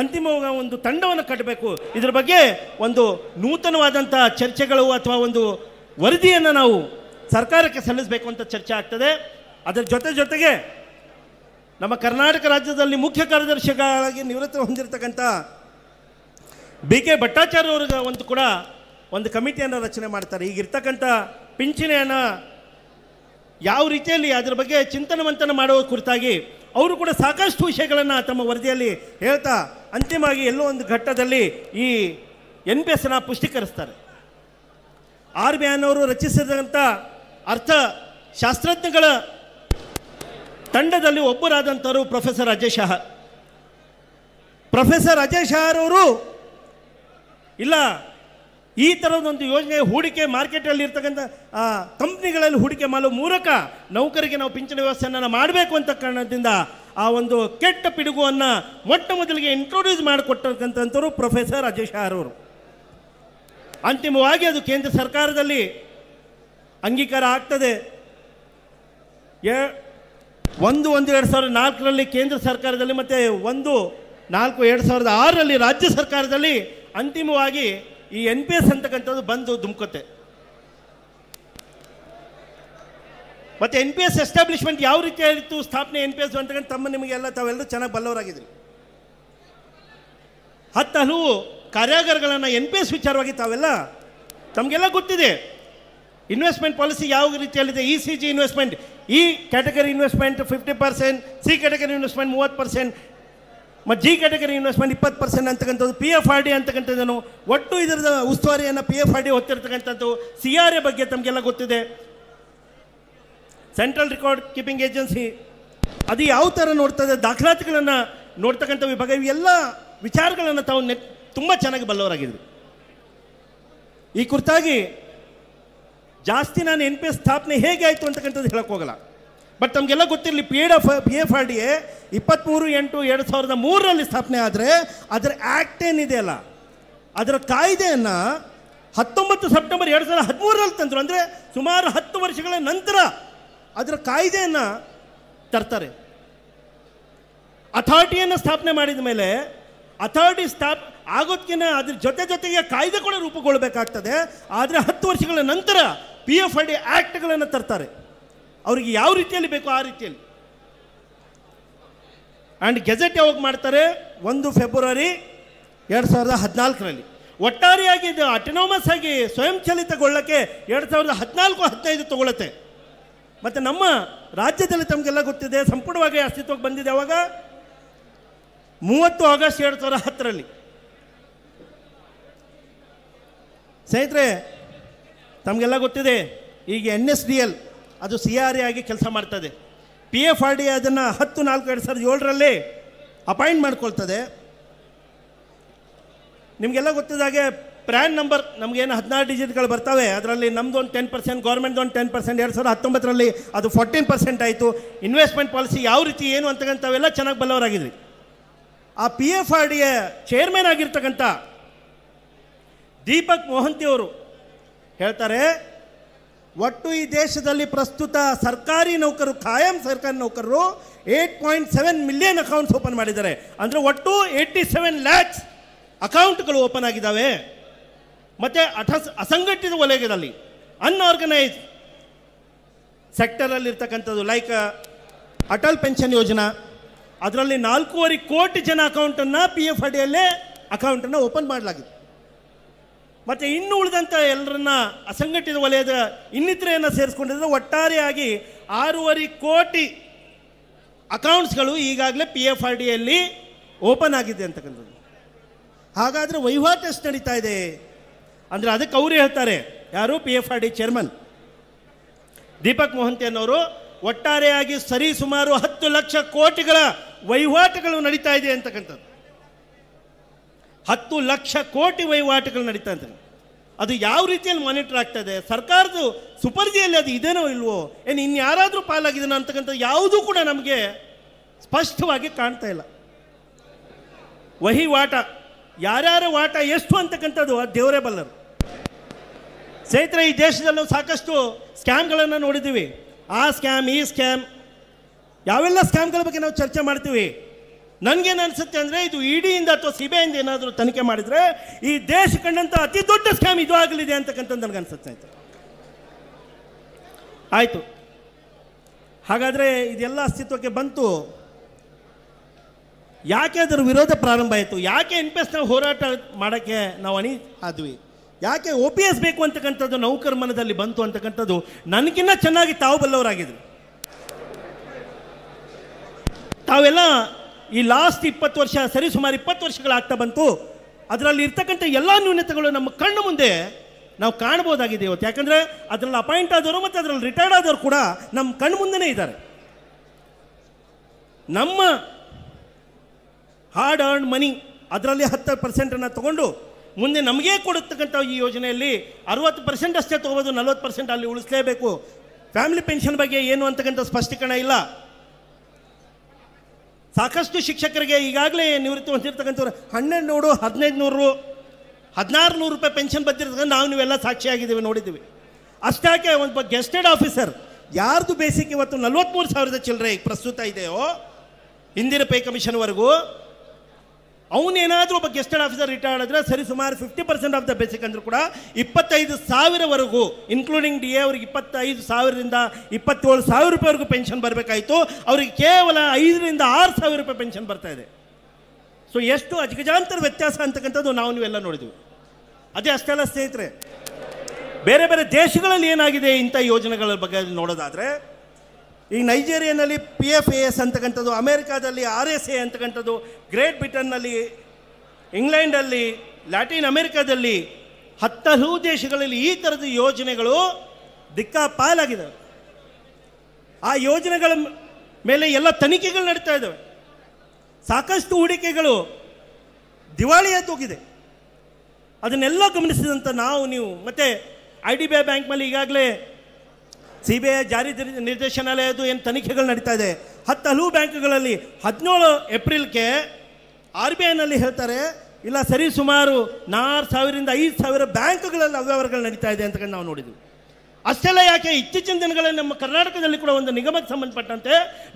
ಅಂತಿಮ ಒಂದು ತಂಡವನ್ನು ಕಟ್ಟಬೇಕು ಇದರ ಬಗ್ಗೆ ಒಂದು ನೂತನವಾದಂಥ ಚರ್ಚೆಗಳು ಅಥವಾ ಒಂದು ವರದಿಯನ್ನು ನಾವು ಸರ್ಕಾರಕ್ಕೆ ಸಲ್ಲಿಸಬೇಕು ಅಂತ ಚರ್ಚೆ ಆಗ್ತದೆ ಅದರ ಜೊತೆ ಜೊತೆಗೆ ನಮ್ಮ ಕರ್ನಾಟಕ ರಾಜ್ಯದಲ್ಲಿ ಮುಖ್ಯ ಕಾರ್ಯದರ್ಶಿಗಳಾಗಿ ನಿವೃತ್ತಿ ಹೊಂದಿರತಕ್ಕಂಥ ಬಿ ಕೆ ಭಟ್ಟಾಚಾರ್ಯ ಅವ್ರಿಗೆ ಒಂದು ಕೂಡ ಒಂದು ಕಮಿಟಿಯನ್ನು ರಚನೆ ಮಾಡ್ತಾರೆ ಈಗಿರ್ತಕ್ಕಂಥ ಪಿಂಚಣಿಯನ್ನು ಯಾವ ರೀತಿಯಲ್ಲಿ ಅದರ ಬಗ್ಗೆ ಚಿಂತನೆ ಮಂಥನ ಮಾಡುವ ಕುರಿತಾಗಿ ಅವರು ಕೂಡ ಸಾಕಷ್ಟು ವಿಷಯಗಳನ್ನು ತಮ್ಮ ವರದಿಯಲ್ಲಿ ಹೇಳ್ತಾ ಅಂತಿಮವಾಗಿ ಎಲ್ಲೋ ಒಂದು ಘಟ್ಟದಲ್ಲಿ ಈ ಎನ್ ಪಿ ಎಸ್ನ ಪುಷ್ಟೀಕರಿಸ್ತಾರೆ ಆರ್ ಬಿ ಐನವರು ರಚಿಸಿದಂಥ ಅರ್ಥ ಶಾಸ್ತ್ರಜ್ಞಗಳ ತಂಡದಲ್ಲಿ ಒಬ್ಬರಾದಂಥವರು ಪ್ರೊಫೆಸರ್ ಅಜಯ್ ಶಹ ಪ್ರೊಫೆಸರ್ ಅಜಯ್ ಶಹರವರು ಇಲ್ಲ ಈ ಥರದೊಂದು ಯೋಜನೆ ಹೂಡಿಕೆ ಮಾರ್ಕೆಟಲ್ಲಿ ಇರ್ತಕ್ಕಂಥ ಕಂಪ್ನಿಗಳಲ್ಲಿ ಹೂಡಿಕೆ ಮಾಡೋ ಮೂಲಕ ನೌಕರಿಗೆ ನಾವು ಪಿಂಚಣಿ ವ್ಯವಸ್ಥೆಯನ್ನು ಮಾಡಬೇಕು ಅಂತ ಕಾರಣದಿಂದ ಆ ಒಂದು ಕೆಟ್ಟ ಪಿಡುಗುವನ್ನು ಮೊಟ್ಟ ಮೊದಲಿಗೆ ಇಂಟ್ರೊಡ್ಯೂಸ್ ಮಾಡಿಕೊಟ್ಟಂಥವ್ರು ಪ್ರೊಫೆಸರ್ ಅಜಯ್ ಶಹರವರು ಅಂತಿಮವಾಗಿ ಅದು ಕೇಂದ್ರ ಸರ್ಕಾರದಲ್ಲಿ ಅಂಗೀಕಾರ ಆಗ್ತದೆ ಒಂದು ಒಂದು ಎರಡು ಸಾವಿರದ ನಾಲ್ಕರಲ್ಲಿ ಕೇಂದ್ರ ಸರ್ಕಾರದಲ್ಲಿ ಮತ್ತೆ ಒಂದು ನಾಲ್ಕು ಎರಡು ಸಾವಿರದ ಆರರಲ್ಲಿ ರಾಜ್ಯ ಸರ್ಕಾರದಲ್ಲಿ ಅಂತಿಮವಾಗಿ ಈ ಎನ್ ಪಿ ಎಸ್ ಅಂತಕ್ಕಂಥದ್ದು ಬಂದು ಧುಮ್ಕತೆ ಮತ್ತು ಎನ್ ಪಿ ಎಸ್ ಎಸ್ಟಾಬ್ಲಿಷ್ಮೆಂಟ್ ಯಾವ ರೀತಿಯಾಗಿತ್ತು ಸ್ಥಾಪನೆ ಎನ್ ಪಿ ಎಸ್ ಅಂತಕ್ಕಂಥ ತಮ್ಮ ನಿಮಗೆಲ್ಲ ತಾವೆಲ್ಲರೂ ಚೆನ್ನಾಗಿ ಬಲ್ಲವರಾಗಿದ್ರಿ ಹತ್ತು ಹಲವು ಕಾರ್ಯಾಗಾರಗಳನ್ನು ಎನ್ ಪಿ ಎಸ್ ವಿಚಾರವಾಗಿ ತಾವೆಲ್ಲ ತಮಗೆಲ್ಲ ಗೊತ್ತಿದೆ ಇನ್ವೆಸ್ಟ್ಮೆಂಟ್ ಪಾಲಿಸಿ ಯಾವ ರೀತಿಯಲ್ಲಿದೆ E C G investment E category investment fifty percent C category investment ಮೂವತ್ತು ಪರ್ಸೆಂಟ್ ಮತ್ತು ಜಿ ಕ್ಯಾಟಗರಿ ಇನ್ವೆಸ್ಟ್ಮೆಂಟ್ ಇಪ್ಪತ್ತು ಪರ್ಸೆಂಟ್ ಅಂತಕ್ಕಂಥದ್ದು ಪಿ ಎಫ್ ಆರ್ ಡಿ ಅಂತಕ್ಕಂಥದ್ದನ್ನು ಒಟ್ಟು ಇದರ ಉಸ್ತುವಾರಿಯನ್ನು ಪಿ ಎಫ್ ಆರ್ ಡಿ ಹೊತ್ತಿರತಕ್ಕಂಥದ್ದು ಸಿ ಆರ್ ಎ ಬಗ್ಗೆ ತಮಗೆಲ್ಲ ಗೊತ್ತಿದೆ ಸೆಂಟ್ರಲ್ ರೆಕಾರ್ಡ್ ಕೀಪಿಂಗ್ ಏಜೆನ್ಸಿ ಅದು ಯಾವ ಥರ ನೋಡ್ತದೆ ದಾಖಲಾತಿಗಳನ್ನು ನೋಡ್ತಕ್ಕಂಥ ವಿಭಾಗ ಇವೆಲ್ಲ ವಿಚಾರಗಳನ್ನು ತಾವು ನೆ ತುಂಬ ಚೆನ್ನಾಗಿ ಬಲ್ಲವರಾಗಿದ್ದರು ಈ ಕುರಿತಾಗಿ ಜಾಸ್ತಿ ನಾನು ಎನ್ ಪಿ ಎಸ್ ಸ್ಥಾಪನೆ ಹೇಗೆ ಆಯಿತು ಅಂತಕ್ಕಂಥದ್ದು ಹೋಗಲ್ಲ ಬಟ್ ನಮಗೆಲ್ಲ ಗೊತ್ತಿರಲಿ ಪಿ ಎಡ್ F P F R D A ಇಪ್ಪತ್ತ್ಮೂರು ಎಂಟು ಎರಡು ಸಾವಿರದ ಮೂರರಲ್ಲಿ ಸ್ಥಾಪನೆ ಆದರೆ ಅದರ ಆ್ಯಕ್ಟ್ ಅಲ್ಲ ಅದರ ಕಾಯ್ದೆಯನ್ನು ಹತ್ತೊಂಬತ್ತು ಸೆಪ್ಟೆಂಬರ್ ಎರಡು ಸಾವಿರದ ಹದಿಮೂರರಲ್ಲಿ ತಂದರು ಅಂದರೆ ಸುಮಾರು ಹತ್ತು ವರ್ಷಗಳ ನಂತರ ಅದರ ಕಾಯ್ದೆಯನ್ನು ತರ್ತಾರೆ ಅಥಾರಿಟಿಯನ್ನು ಸ್ಥಾಪನೆ ಮಾಡಿದ ಮೇಲೆ ಅಥಾರಿಟಿ ಸ್ಥಾಪ ಆಗೋದ್ಕಿನ್ನ ಅದ್ರ ಜೊತೆ ಜೊತೆಗೆ ಕಾಯ್ದೆ ಕೂಡ ರೂಪುಗೊಳ್ಬೇಕಾಗ್ತದೆ ಆದರೆ ಹತ್ತು ವರ್ಷಗಳ ನಂತರ ಪಿ ಎಫ್ ಐ ಡಿ ಆ್ಯಕ್ಟ್ಗಳನ್ನು ತರ್ತಾರೆ ಅವರಿಗೆ ಯಾವ ರೀತಿಯಲ್ಲಿ ಬೇಕು ಆ ರೀತಿಯಲ್ಲಿ ಆ್ಯಂಡ್ ಗೆಜೆಟ್ ಯಾವಾಗ ಮಾಡ್ತಾರೆ ಒಂದು ಫೆಬ್ರವರಿ ಎರಡು ಸಾವಿರದ ಹದಿನಾಲ್ಕರಲ್ಲಿ ಒಟ್ಟಾರೆಯಾಗಿ ಇದು ಅಟೋನಮಸ್ ಆಗಿ ಸ್ವಯಂಚಾಲಿತಗೊಳ್ಳಕ್ಕೆ ಎರಡು ಸಾವಿರದ ಹದಿನಾಲ್ಕು ಹದಿನೈದು ತಗೊಳ್ಳುತ್ತೆ ಮತ್ತು ನಮ್ಮ ರಾಜ್ಯದಲ್ಲಿ ತಮಗೆಲ್ಲ ಗೊತ್ತಿದೆ ಸಂಪೂರ್ಣವಾಗಿ ಅಸ್ತಿತ್ವಕ್ಕೆ ಬಂದಿದೆ ಅವಾಗ ಮೂವತ್ತು ಆಗಸ್ಟ್ ಎರಡು ಸಾವಿರದ ಹತ್ತರಲ್ಲಿ ಸ್ನೇಹಿತರೆ ತಮಗೆಲ್ಲ ಗೊತ್ತಿದೆ ಈಗ ಎನ್ ಎಸ್ ಡಿ ಎಲ್ ಅದು ಸಿ ಆರ್ ಎ ಆಗಿ ಕೆಲಸ ಮಾಡ್ತದೆ ಪಿ ಎಫ್ ಆರ್ ಡಿ ಅದನ್ನು ಹತ್ತು ನಾಲ್ಕು ಎರಡು ಸಾವಿರದ ಏಳರಲ್ಲಿ ಅಪಾಯಿಂಟ್ ಮಾಡ್ಕೊಳ್ತದೆ ನಿಮಗೆಲ್ಲ ಗೊತ್ತಿದ್ದಾಗೆ ಪ್ರ್ಯಾನ್ ನಂಬರ್ ನಮಗೇನು ಹದಿನಾರು ಡಿಜಿಟ್ಗಳು ಬರ್ತವೆ ಅದರಲ್ಲಿ ನಮ್ಮದು ಒಂದು ಟೆನ್ ಪರ್ಸೆಂಟ್ ಗೌರ್ಮೆಂಟ್ದೊಂದು ಟೆನ್ ಪರ್ಸೆಂಟ್ ಎರಡು ಸಾವಿರದ ಹತ್ತೊಂಬತ್ತರಲ್ಲಿ ಅದು ಫೋರ್ಟೀನ್ ಪರ್ಸೆಂಟ್ ಆಯಿತು ಇನ್ವೆಸ್ಟ್ಮೆಂಟ್ ಪಾಲಿಸಿ ಯಾವ ರೀತಿ ಏನು ಅಂತಕ್ಕಂಥವೆಲ್ಲ ಚೆನ್ನಾಗಿ ಬಲ್ಲವರಾಗಿದ್ವಿ ಆ P F R D A chairman ಆಗಿರ್ತಕ್ಕಂಥ ದೀಪಕ್ ಮೋಹಂತಿ ಅವರು ಹೇಳ್ತಾರೆ ಒಟ್ಟು ಈ ದೇಶದಲ್ಲಿ ಪ್ರಸ್ತುತ ಸರ್ಕಾರಿ ನೌಕರರು ಖಾಯಂ ಸರ್ಕಾರಿ ನೌಕರರು eight point seven million accounts open ಮಾಡಿದ್ದಾರೆ ಅಂದರೆ ಒಟ್ಟು ಏಯ್ಟಿ ಸೆವೆನ್ ಲ್ಯಾಕ್ಸ್ ಅಕೌಂಟ್ಗಳು ಓಪನ್ ಆಗಿದ್ದಾವೆ ಮತ್ತು ಅಠಸ್ ಅಸಂಘಟಿತ ವಲಯದಲ್ಲಿ ಅನ್ಆರ್ಗನೈಸ್ ಸೆಕ್ಟರಲ್ಲಿರ್ತಕ್ಕಂಥದ್ದು ಲೈಕ್ ಅಟಲ್ ಪೆನ್ಷನ್ ಯೋಜನಾ ಅದರಲ್ಲಿ ನಾಲ್ಕೂವರೆ ಕೋಟಿ ಜನ ಅಕೌಂಟನ್ನು ಪಿ ಎಫ್ ಅಡಿಯಲ್ಲೇ ಅಕೌಂಟನ್ನು ಓಪನ್ ಮಾಡಲಾಗಿದೆ ಮತ್ತು ಇನ್ನು ಉಳಿದಂಥ ಎಲ್ಲರನ್ನ ಅಸಂಘಟಿತ ವಲಯದ ಇನ್ನಿತರೆಯನ್ನು ಸೇರಿಸ್ಕೊಂಡಿದ್ರೆ ಒಟ್ಟಾರೆಯಾಗಿ ಆರೂವರೆ ಕೋಟಿ ಅಕೌಂಟ್ಸ್ಗಳು ಈಗಾಗಲೇ ಪಿ ಎಫ್ ಆರ್ ಡಿಯಲ್ಲಿ ಓಪನ್ ಆಗಿದೆ ಅಂತಕ್ಕಂಥದ್ದು ಹಾಗಾದರೆ ವಹಿವಾಟು ಎಷ್ಟು ನಡೀತಾ ಇದೆ ಅಂದರೆ ಅದಕ್ಕೆ ಅವರು ಹೇಳ್ತಾರೆ ಯಾರು P F R D chairman Deepak ಅನ್ನೋರು ಒಟ್ಟಾರೆಯಾಗಿ ಸರಿ ಸುಮಾರು ಹತ್ತು ಲಕ್ಷ ಕೋಟಿಗಳ ವಹಿವಾಟುಗಳು ನಡೀತಾ ಇದೆ ಅಂತಕ್ಕಂಥದ್ದು ಹತ್ತು ಲಕ್ಷ ಕೋಟಿ ವಹಿವಾಟುಗಳು ನಡೀತಾ ಇದೆ ಅದು ಯಾವ ರೀತಿಯಲ್ಲಿ ಮಾನಿಟರ್ ಆಗ್ತಾ ಇದೆ ಸರ್ಕಾರದ ಸುಪರ್ಜಿಯಲ್ಲಿ ಅದು ಇದೇನೋ ಇಲ್ವೋ ಏನು ಇನ್ಯಾರಾದರೂ ಪಾಲಾಗಿದ್ದಾನ ಅಂತಕ್ಕಂಥ ಯಾವುದೂ ಕೂಡ ನಮಗೆ ಸ್ಪಷ್ಟವಾಗಿ ಕಾಣ್ತಾ ಇಲ್ಲ ವಹಿವಾಟ ಯಾರ್ಯಾರ ವಾಟ ಎಷ್ಟು ಅಂತಕ್ಕಂಥದ್ದು ಅದು ದೇವರೇ ಬಲ್ಲರು ಸ್ನೇಹಿತರೆ ಈ ದೇಶದಲ್ಲೂ ಸಾಕಷ್ಟು ಸ್ಕ್ಯಾಮ್ಗಳನ್ನು ನೋಡಿದ್ದೀವಿ ಆ ಸ್ಕ್ಯಾಮ್ ಈ ಸ್ಕ್ಯಾಮ್ ಯಾವೆಲ್ಲ ಸ್ಕ್ಯಾಮ್ಗಳ ಬಗ್ಗೆ ನಾವು ಚರ್ಚೆ ಮಾಡ್ತೀವಿ ನನಗೇನು ಅನಿಸುತ್ತೆ ಅಂದರೆ ಇದು ಇಡಿಯಿಂದ ಅಥವಾ ಸಿಬಿಐಯಿಂದ ಏನಾದರೂ ತನಿಖೆ ಮಾಡಿದರೆ ಈ ದೇಶ ಕಂಡಂಥ ಅತಿ ದೊಡ್ಡ ಸ್ಕ್ಯಾಮ್ ಇದು ಆಗಲಿದೆ ಅಂತಕ್ಕಂಥದ್ದು ನನಗನ್ಸುತ್ತೆ ಆಯಿತು ಆಯಿತು ಹಾಗಾದರೆ ಇದೆಲ್ಲ ಅಸ್ತಿತ್ವಕ್ಕೆ ಬಂತು ಯಾಕೆ ಅದರ ವಿರೋಧ ಪ್ರಾರಂಭ ಆಯಿತು ಯಾಕೆ ಎನ್ ಪಿ ಹೋರಾಟ ಮಾಡೋಕ್ಕೆ ನಾವು ಅಣಿ ಆದ್ವಿ ಯಾಕೆ ಒ ಪಿ ಎಸ್ ಬೇಕು ಅಂತಕ್ಕಂಥದ್ದು ಮನದಲ್ಲಿ ಬಂತು ಅಂತಕ್ಕಂಥದ್ದು ನನಗಿನ್ನ ಚೆನ್ನಾಗಿ ತಾವು ಬಲ್ಲವರಾಗಿದ್ರು ತಾವೆಲ್ಲ ಈ ಲಾಸ್ಟ್ ಇಪ್ಪತ್ತು ವರ್ಷ ಸರಿ ಸುಮಾರು ಇಪ್ಪತ್ತು ವರ್ಷಗಳಾಗ್ತಾ ಬಂತು ಅದರಲ್ಲಿ ಇರ್ತಕ್ಕಂಥ ಎಲ್ಲ ನ್ಯೂನತೆಗಳು ನಮ್ಮ ಕಣ್ಣು ಮುಂದೆ ನಾವು ಕಾಣ್ಬೋದಾಗಿದೆ ಇವತ್ತು ಯಾಕಂದರೆ ಅದರಲ್ಲಿ ಅಪಾಯಿಂಟ್ ಆದವರು ಮತ್ತು ಅದರಲ್ಲಿ ರಿಟೈರ್ಡ್ ಆದವರು ಕೂಡ ನಮ್ಮ ಕಣ್ಣು ಮುಂದೆನೇ ಇದ್ದಾರೆ ನಮ್ಮ ಹಾರ್ಡ್ ಅರ್ನ್ ಮನಿ ಅದರಲ್ಲಿ ಹತ್ತು ಪರ್ಸೆಂಟನ್ನು ತಗೊಂಡು ಮುಂದೆ ನಮಗೇ ಕೊಡತಕ್ಕಂಥ ಈ ಯೋಜನೆಯಲ್ಲಿ ಅರವತ್ತು ಪರ್ಸೆಂಟ್ ಅಷ್ಟೇ ತೊಗೋಬೋದು ನಲ್ವತ್ತು ಪರ್ಸೆಂಟ್ ಅಲ್ಲಿ ಉಳಿಸಲೇಬೇಕು ಫ್ಯಾಮಿಲಿ ಪೆನ್ಷನ್ ಬಗ್ಗೆ ಏನು ಅಂತಕ್ಕಂಥ ಸ್ಪಷ್ಟೀಕರಣ ಇಲ್ಲ ಸಾಕಷ್ಟು ಶಿಕ್ಷಕರಿಗೆ ಈಗಾಗಲೇ ನಿವೃತ್ತಿ ಹೊಂದಿರ್ತಕ್ಕಂಥವ್ರು ಹನ್ನೆರಡು ನೂರು ಹದಿನೈದು ನೂರು ಹದಿನಾರು ನೂರು ರೂಪಾಯಿ ಪೆನ್ಷನ್ ಬಂದಿರ್ತಕ್ಕಂಥ ನಾವು ನೀವೆಲ್ಲ ಸಾಕ್ಷಿಯಾಗಿದ್ದೀವಿ ನೋಡಿದ್ದೀವಿ ಅಷ್ಟಾಕೆ ಒಂದು ಗೆಸ್ಟೆಡ್ ಆಫೀಸರ್ ಯಾರ್ದು ಬೇಸಿಕ್ ಇವತ್ತು ನಲ್ವತ್ತ್ಮೂರು ಸಾವಿರದ ಚಿಲ್ಲರೆ ಈಗ ಪ್ರಸ್ತುತ ಇದೆಯೋ ಹಿಂದಿನ ಪೇ ಕಮಿಷನ್ವರೆಗೂ ಅವನೇನಾದರೂ ಒಬ್ಬ ಗೆಸ್ಟೆಡ್ ಆಫೀಸರ್ ರಿಟೈರ್ಡ್ ಆದರೆ ಸರಿ ಸುಮಾರು fifty percent of the basic ಅಂದರೂ ಕೂಡ ಇಪ್ಪತ್ತೈದು ಸಾವಿರವರೆಗೂ ಇನ್ಕ್ಲೂಡಿಂಗ್ ಡಿ ಎ ಅವ್ರಿಗೆ ಇಪ್ಪತ್ತೈದು ಸಾವಿರದಿಂದ ಇಪ್ಪತ್ತೇಳು ಸಾವಿರ ರೂಪಾಯಿವರೆಗೂ ಪೆನ್ಷನ್ ಬರಬೇಕಾಯಿತು ಅವರಿಗೆ ಕೇವಲ ಐದರಿಂದ ಆರು ಸಾವಿರ ರೂಪಾಯಿ ಪೆನ್ಷನ್ ಬರ್ತಾ ಇದೆ ಸೊ ಎಷ್ಟು ಅಜಗಜಾಂತರ ವ್ಯತ್ಯಾಸ ಅಂತಕ್ಕಂಥದ್ದು ನಾವು ನೀವೆಲ್ಲ ನೋಡಿದ್ವಿ ಅದೇ ಅಷ್ಟೆಲ್ಲ ಸ್ನೇಹಿತರೆ ಬೇರೆ ಬೇರೆ ದೇಶಗಳಲ್ಲಿ ಏನಾಗಿದೆ ಇಂಥ ಯೋಜನೆಗಳ ಬಗ್ಗೆ ನೋಡೋದಾದರೆ ಈ ನೈಜೀರಿಯಾನಲ್ಲಿ ಪಿ ಎಫ್ ಎ ಎಸ್ ಅಂತಕ್ಕಂಥದ್ದು ಅಮೇರಿಕಾದಲ್ಲಿ ಆರ್ ಎಸ್ ಎ ಅಂತಕ್ಕಂಥದ್ದು ಗ್ರೇಟ್ ಬ್ರಿಟನ್ನಲ್ಲಿ ಇಂಗ್ಲೆಂಡಲ್ಲಿ ಲ್ಯಾಟಿನ್ ಅಮೇರಿಕಾದಲ್ಲಿ ಹತ್ತಲೂ ದೇಶಗಳಲ್ಲಿ ಈ ಥರದ ಯೋಜನೆಗಳು ದಿಕ್ಕಾಪಾಲಾಗಿದ್ದಾವೆ ಆ ಯೋಜನೆಗಳ ಮೇಲೆ ಎಲ್ಲ ತನಿಖೆಗಳು ನಡೀತಾ ಇದ್ದಾವೆ ಸಾಕಷ್ಟು ಹೂಡಿಕೆಗಳು ತೂಗಿದೆ ಅದನ್ನೆಲ್ಲ ಗಮನಿಸಿದಂಥ ನಾವು ನೀವು ಮತ್ತು ಐ ಡಿ ಬಿ ಐ ಬ್ಯಾಂಕ್ನಲ್ಲಿ ಈಗಾಗಲೇ ಸಿ ಬಿ ಐ ಜಾರಿ ನಿರ್ದೇಶನಾಲಯದ್ದು ಏನು ತನಿಖೆಗಳು ನಡೀತಾ ಇದೆ ಹತ್ತು ಹಲವು ಬ್ಯಾಂಕ್ಗಳಲ್ಲಿ ಹದಿನೇಳು ಏಪ್ರಿಲ್ಗೆ ಆರ್ ಬಿ ಐನಲ್ಲಿ ಹೇಳ್ತಾರೆ ಇಲ್ಲ ಸರಿ ಸುಮಾರು ನಾಲ್ಕು ಸಾವಿರದಿಂದ ಐದು ಸಾವಿರ ಬ್ಯಾಂಕ್ಗಳಲ್ಲಿ ಅವ್ಯವಹಾರಗಳು ನಡೀತಾ ಇದೆ ಅಂತಕ್ಕಂಥ ನಾವು ನೋಡಿದ್ವಿ ಅಷ್ಟೆಲ್ಲ ಯಾಕೆ ಇತ್ತೀಚಿನ ದಿನಗಳಲ್ಲಿ ನಮ್ಮ ಕರ್ನಾಟಕದಲ್ಲಿ ಕೂಡ ಒಂದು ನಿಗಮಕ್ಕೆ ಸಂಬಂಧಪಟ್ಟಂತೆ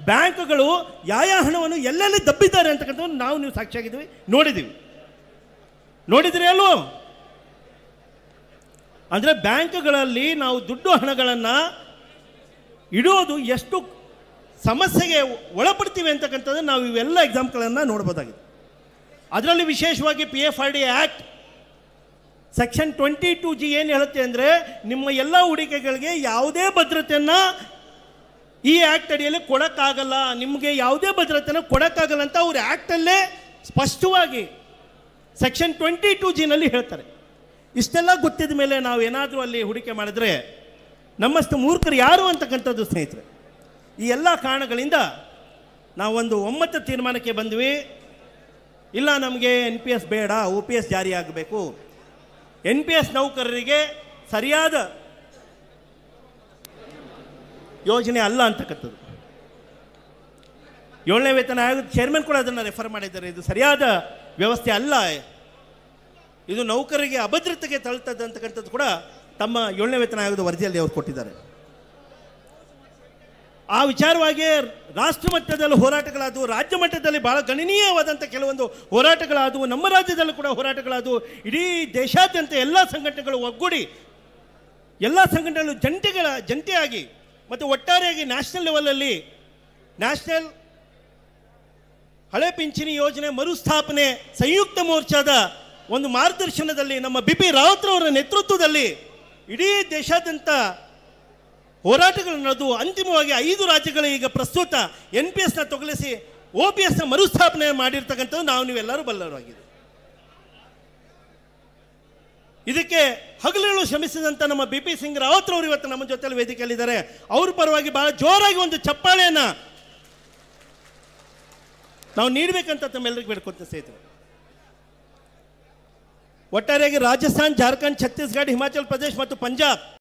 ಬ್ಯಾಂಕ್ಗಳು ಯಾವ ಯಾವ ಹಣವನ್ನು ಎಲ್ಲೆಲ್ಲಿ ದಬ್ಬಿದ್ದಾರೆ ಅಂತಕ್ಕಂಥದ್ದು ನಾವು ನೀವು ಸಾಕ್ಷಿಯಾಗಿದ್ದೀವಿ ನೋಡಿದ್ದೀವಿ ನೋಡಿದ್ರಿ ಅಲ್ವೋ ಅಂದರೆ ಬ್ಯಾಂಕ್ಗಳಲ್ಲಿ ನಾವು ದುಡ್ಡು ಹಣಗಳನ್ನು ಇಡೋದು ಎಷ್ಟು ಸಮಸ್ಯೆಗೆ ಒಳಪಡ್ತೀವಿ ಅಂತಕ್ಕಂಥದ್ದು ನಾವು ಇವೆಲ್ಲ ಎಕ್ಸಾಮ್ಗಳನ್ನು ನೋಡ್ಬೋದಾಗಿದೆ ಅದರಲ್ಲಿ ವಿಶೇಷವಾಗಿ P F R D act section twenty two G ಏನು ಹೇಳುತ್ತೆ ಅಂದರೆ ನಿಮ್ಮ ಎಲ್ಲ ಹೂಡಿಕೆಗಳಿಗೆ ಯಾವುದೇ ಭದ್ರತೆಯನ್ನು ಈ ಆ್ಯಕ್ಟ್ ಅಡಿಯಲ್ಲಿ ಕೊಡೋಕ್ಕಾಗಲ್ಲ ನಿಮಗೆ ಯಾವುದೇ ಭದ್ರತೆಯನ್ನು ಕೊಡೋಕ್ಕಾಗಲ್ಲ ಅಂತ ಅವ್ರ ಆ್ಯಕ್ಟಲ್ಲೇ ಸ್ಪಷ್ಟವಾಗಿ ಸೆಕ್ಷನ್ ಟ್ವೆಂಟಿ ಟು ಜಿನಲ್ಲಿ ಹೇಳ್ತಾರೆ ಇಷ್ಟೆಲ್ಲ ಗೊತ್ತಿದ ಮೇಲೆ ನಾವು ಏನಾದರೂ ಅಲ್ಲಿ ಹೂಡಿಕೆ ಮಾಡಿದ್ರೆ ನಮ್ಮಷ್ಟು ಮೂರ್ಖರು ಯಾರು ಅಂತಕ್ಕಂಥದ್ದು ಸ್ನೇಹಿತರೆ ಈ ಎಲ್ಲ ಕಾರಣಗಳಿಂದ ನಾವೊಂದು ಒಮ್ಮತ ತೀರ್ಮಾನಕ್ಕೆ ಬಂದ್ವಿ ಇಲ್ಲ ನಮಗೆ ಎನ್ ಪಿ ಎಸ್ ಬೇಡ ಒ ಪಿ ಎಸ್ ಜಾರಿ ಆಗಬೇಕು ಎನ್ ಪಿ ಎಸ್ ನೌಕರರಿಗೆ ಸರಿಯಾದ ಯೋಜನೆ ಅಲ್ಲ ಅಂತಕ್ಕಂಥದ್ದು ಏಳನೇ ವೇತನ ಆಯೋಗದ ಚೇರ್ಮನ್ ಕೂಡ ಅದನ್ನು ರೆಫರ್ ಮಾಡಿದ್ದಾರೆ ಇದು ಸರಿಯಾದ ವ್ಯವಸ್ಥೆ ಅಲ್ಲ ಇದು ನೌಕರರಿಗೆ ಅಭದ್ರತೆಗೆ ತಳ್ತದ್ದು ಅಂತಕ್ಕಂಥದ್ದು ಕೂಡ ತಮ್ಮ ಏಳನೇ ವೇತನ ಆಯೋಗದ ವರದಿಯಲ್ಲಿ ಅವರು ಕೊಟ್ಟಿದ್ದಾರೆ ಆ ವಿಚಾರವಾಗಿ ರಾಷ್ಟ್ರ ಮಟ್ಟದಲ್ಲಿ ಹೋರಾಟಗಳಾದವು ರಾಜ್ಯ ಮಟ್ಟದಲ್ಲಿ ಬಹಳ ಗಣನೀಯವಾದಂಥ ಕೆಲವೊಂದು ಹೋರಾಟಗಳಾದವು ನಮ್ಮ ರಾಜ್ಯದಲ್ಲೂ ಕೂಡ ಹೋರಾಟಗಳಾದವು ಇಡೀ ದೇಶಾದ್ಯಂತ ಎಲ್ಲ ಸಂಘಟನೆಗಳು ಒಗ್ಗೂಡಿ ಎಲ್ಲ ಸಂಘಟನೆಗಳು ಜಂಟಿಗಳ ಜಂಟಿಯಾಗಿ ಮತ್ತು ಒಟ್ಟಾರೆಯಾಗಿ ನ್ಯಾಷನಲ್ ಲೆವೆಲಲ್ಲಿ ನ್ಯಾಷನಲ್ ಹಳೆ ಪಿಂಚಣಿ ಯೋಜನೆ ಮರುಸ್ಥಾಪನೆ ಸಂಯುಕ್ತ ಮೋರ್ಚಾದ ಒಂದು ಮಾರ್ಗದರ್ಶನದಲ್ಲಿ ನಮ್ಮ ಬಿ ಪಿ ರಾವತ್ರವರ ನೇತೃತ್ವದಲ್ಲಿ ಇಡೀ ದೇಶಾದ್ಯಂತ ಹೋರಾಟಗಳು ನಡೆದು ಅಂತಿಮವಾಗಿ ಐದು ರಾಜ್ಯಗಳು ಈಗ ಪ್ರಸ್ತುತ ಎನ್ ಪಿ ಎಸ್ನ ತೊಗಲಿಸಿ ಓ ಪಿ ಎಸ್ನ ಮರುಸ್ಥಾಪನೆ ಮಾಡಿರ್ತಕ್ಕಂಥದ್ದು ನಾವು ನೀವೆಲ್ಲರೂ ಬಲ್ಲರಾಗಿದೆ ಇದಕ್ಕೆ ಹಗಲುಗಳು ಶ್ರಮಿಸಿದಂಥ ನಮ್ಮ ಬಿ ಪಿ ಸಿಂಗ್ ಅವರು ಇವತ್ತು ನಮ್ಮ ಜೊತೆಲಿ ವೇದಿಕೆಯಲ್ಲಿದ್ದಾರೆ ಅವ್ರ ಪರವಾಗಿ ಬಹಳ ಜೋರಾಗಿ ಒಂದು ಚಪ್ಪಾಳೆಯನ್ನು ನಾವು ನೀಡಬೇಕಂತ ತಮ್ಮೆಲ್ಲರಿಗೂ ಬೇಡ್ಕೊತ ಸ್ನೇಹಿತರು ಒಟ್ಟಾರೆಯಾಗಿ ರಾಜಸ್ಥಾನ್ ಜಾರ್ಖಂಡ್ ಛತ್ತೀಸ್ಗಢ ಹಿಮಾಚಲ್ ಪ್ರದೇಶ್ ಮತ್ತು ಪಂಜಾಬ್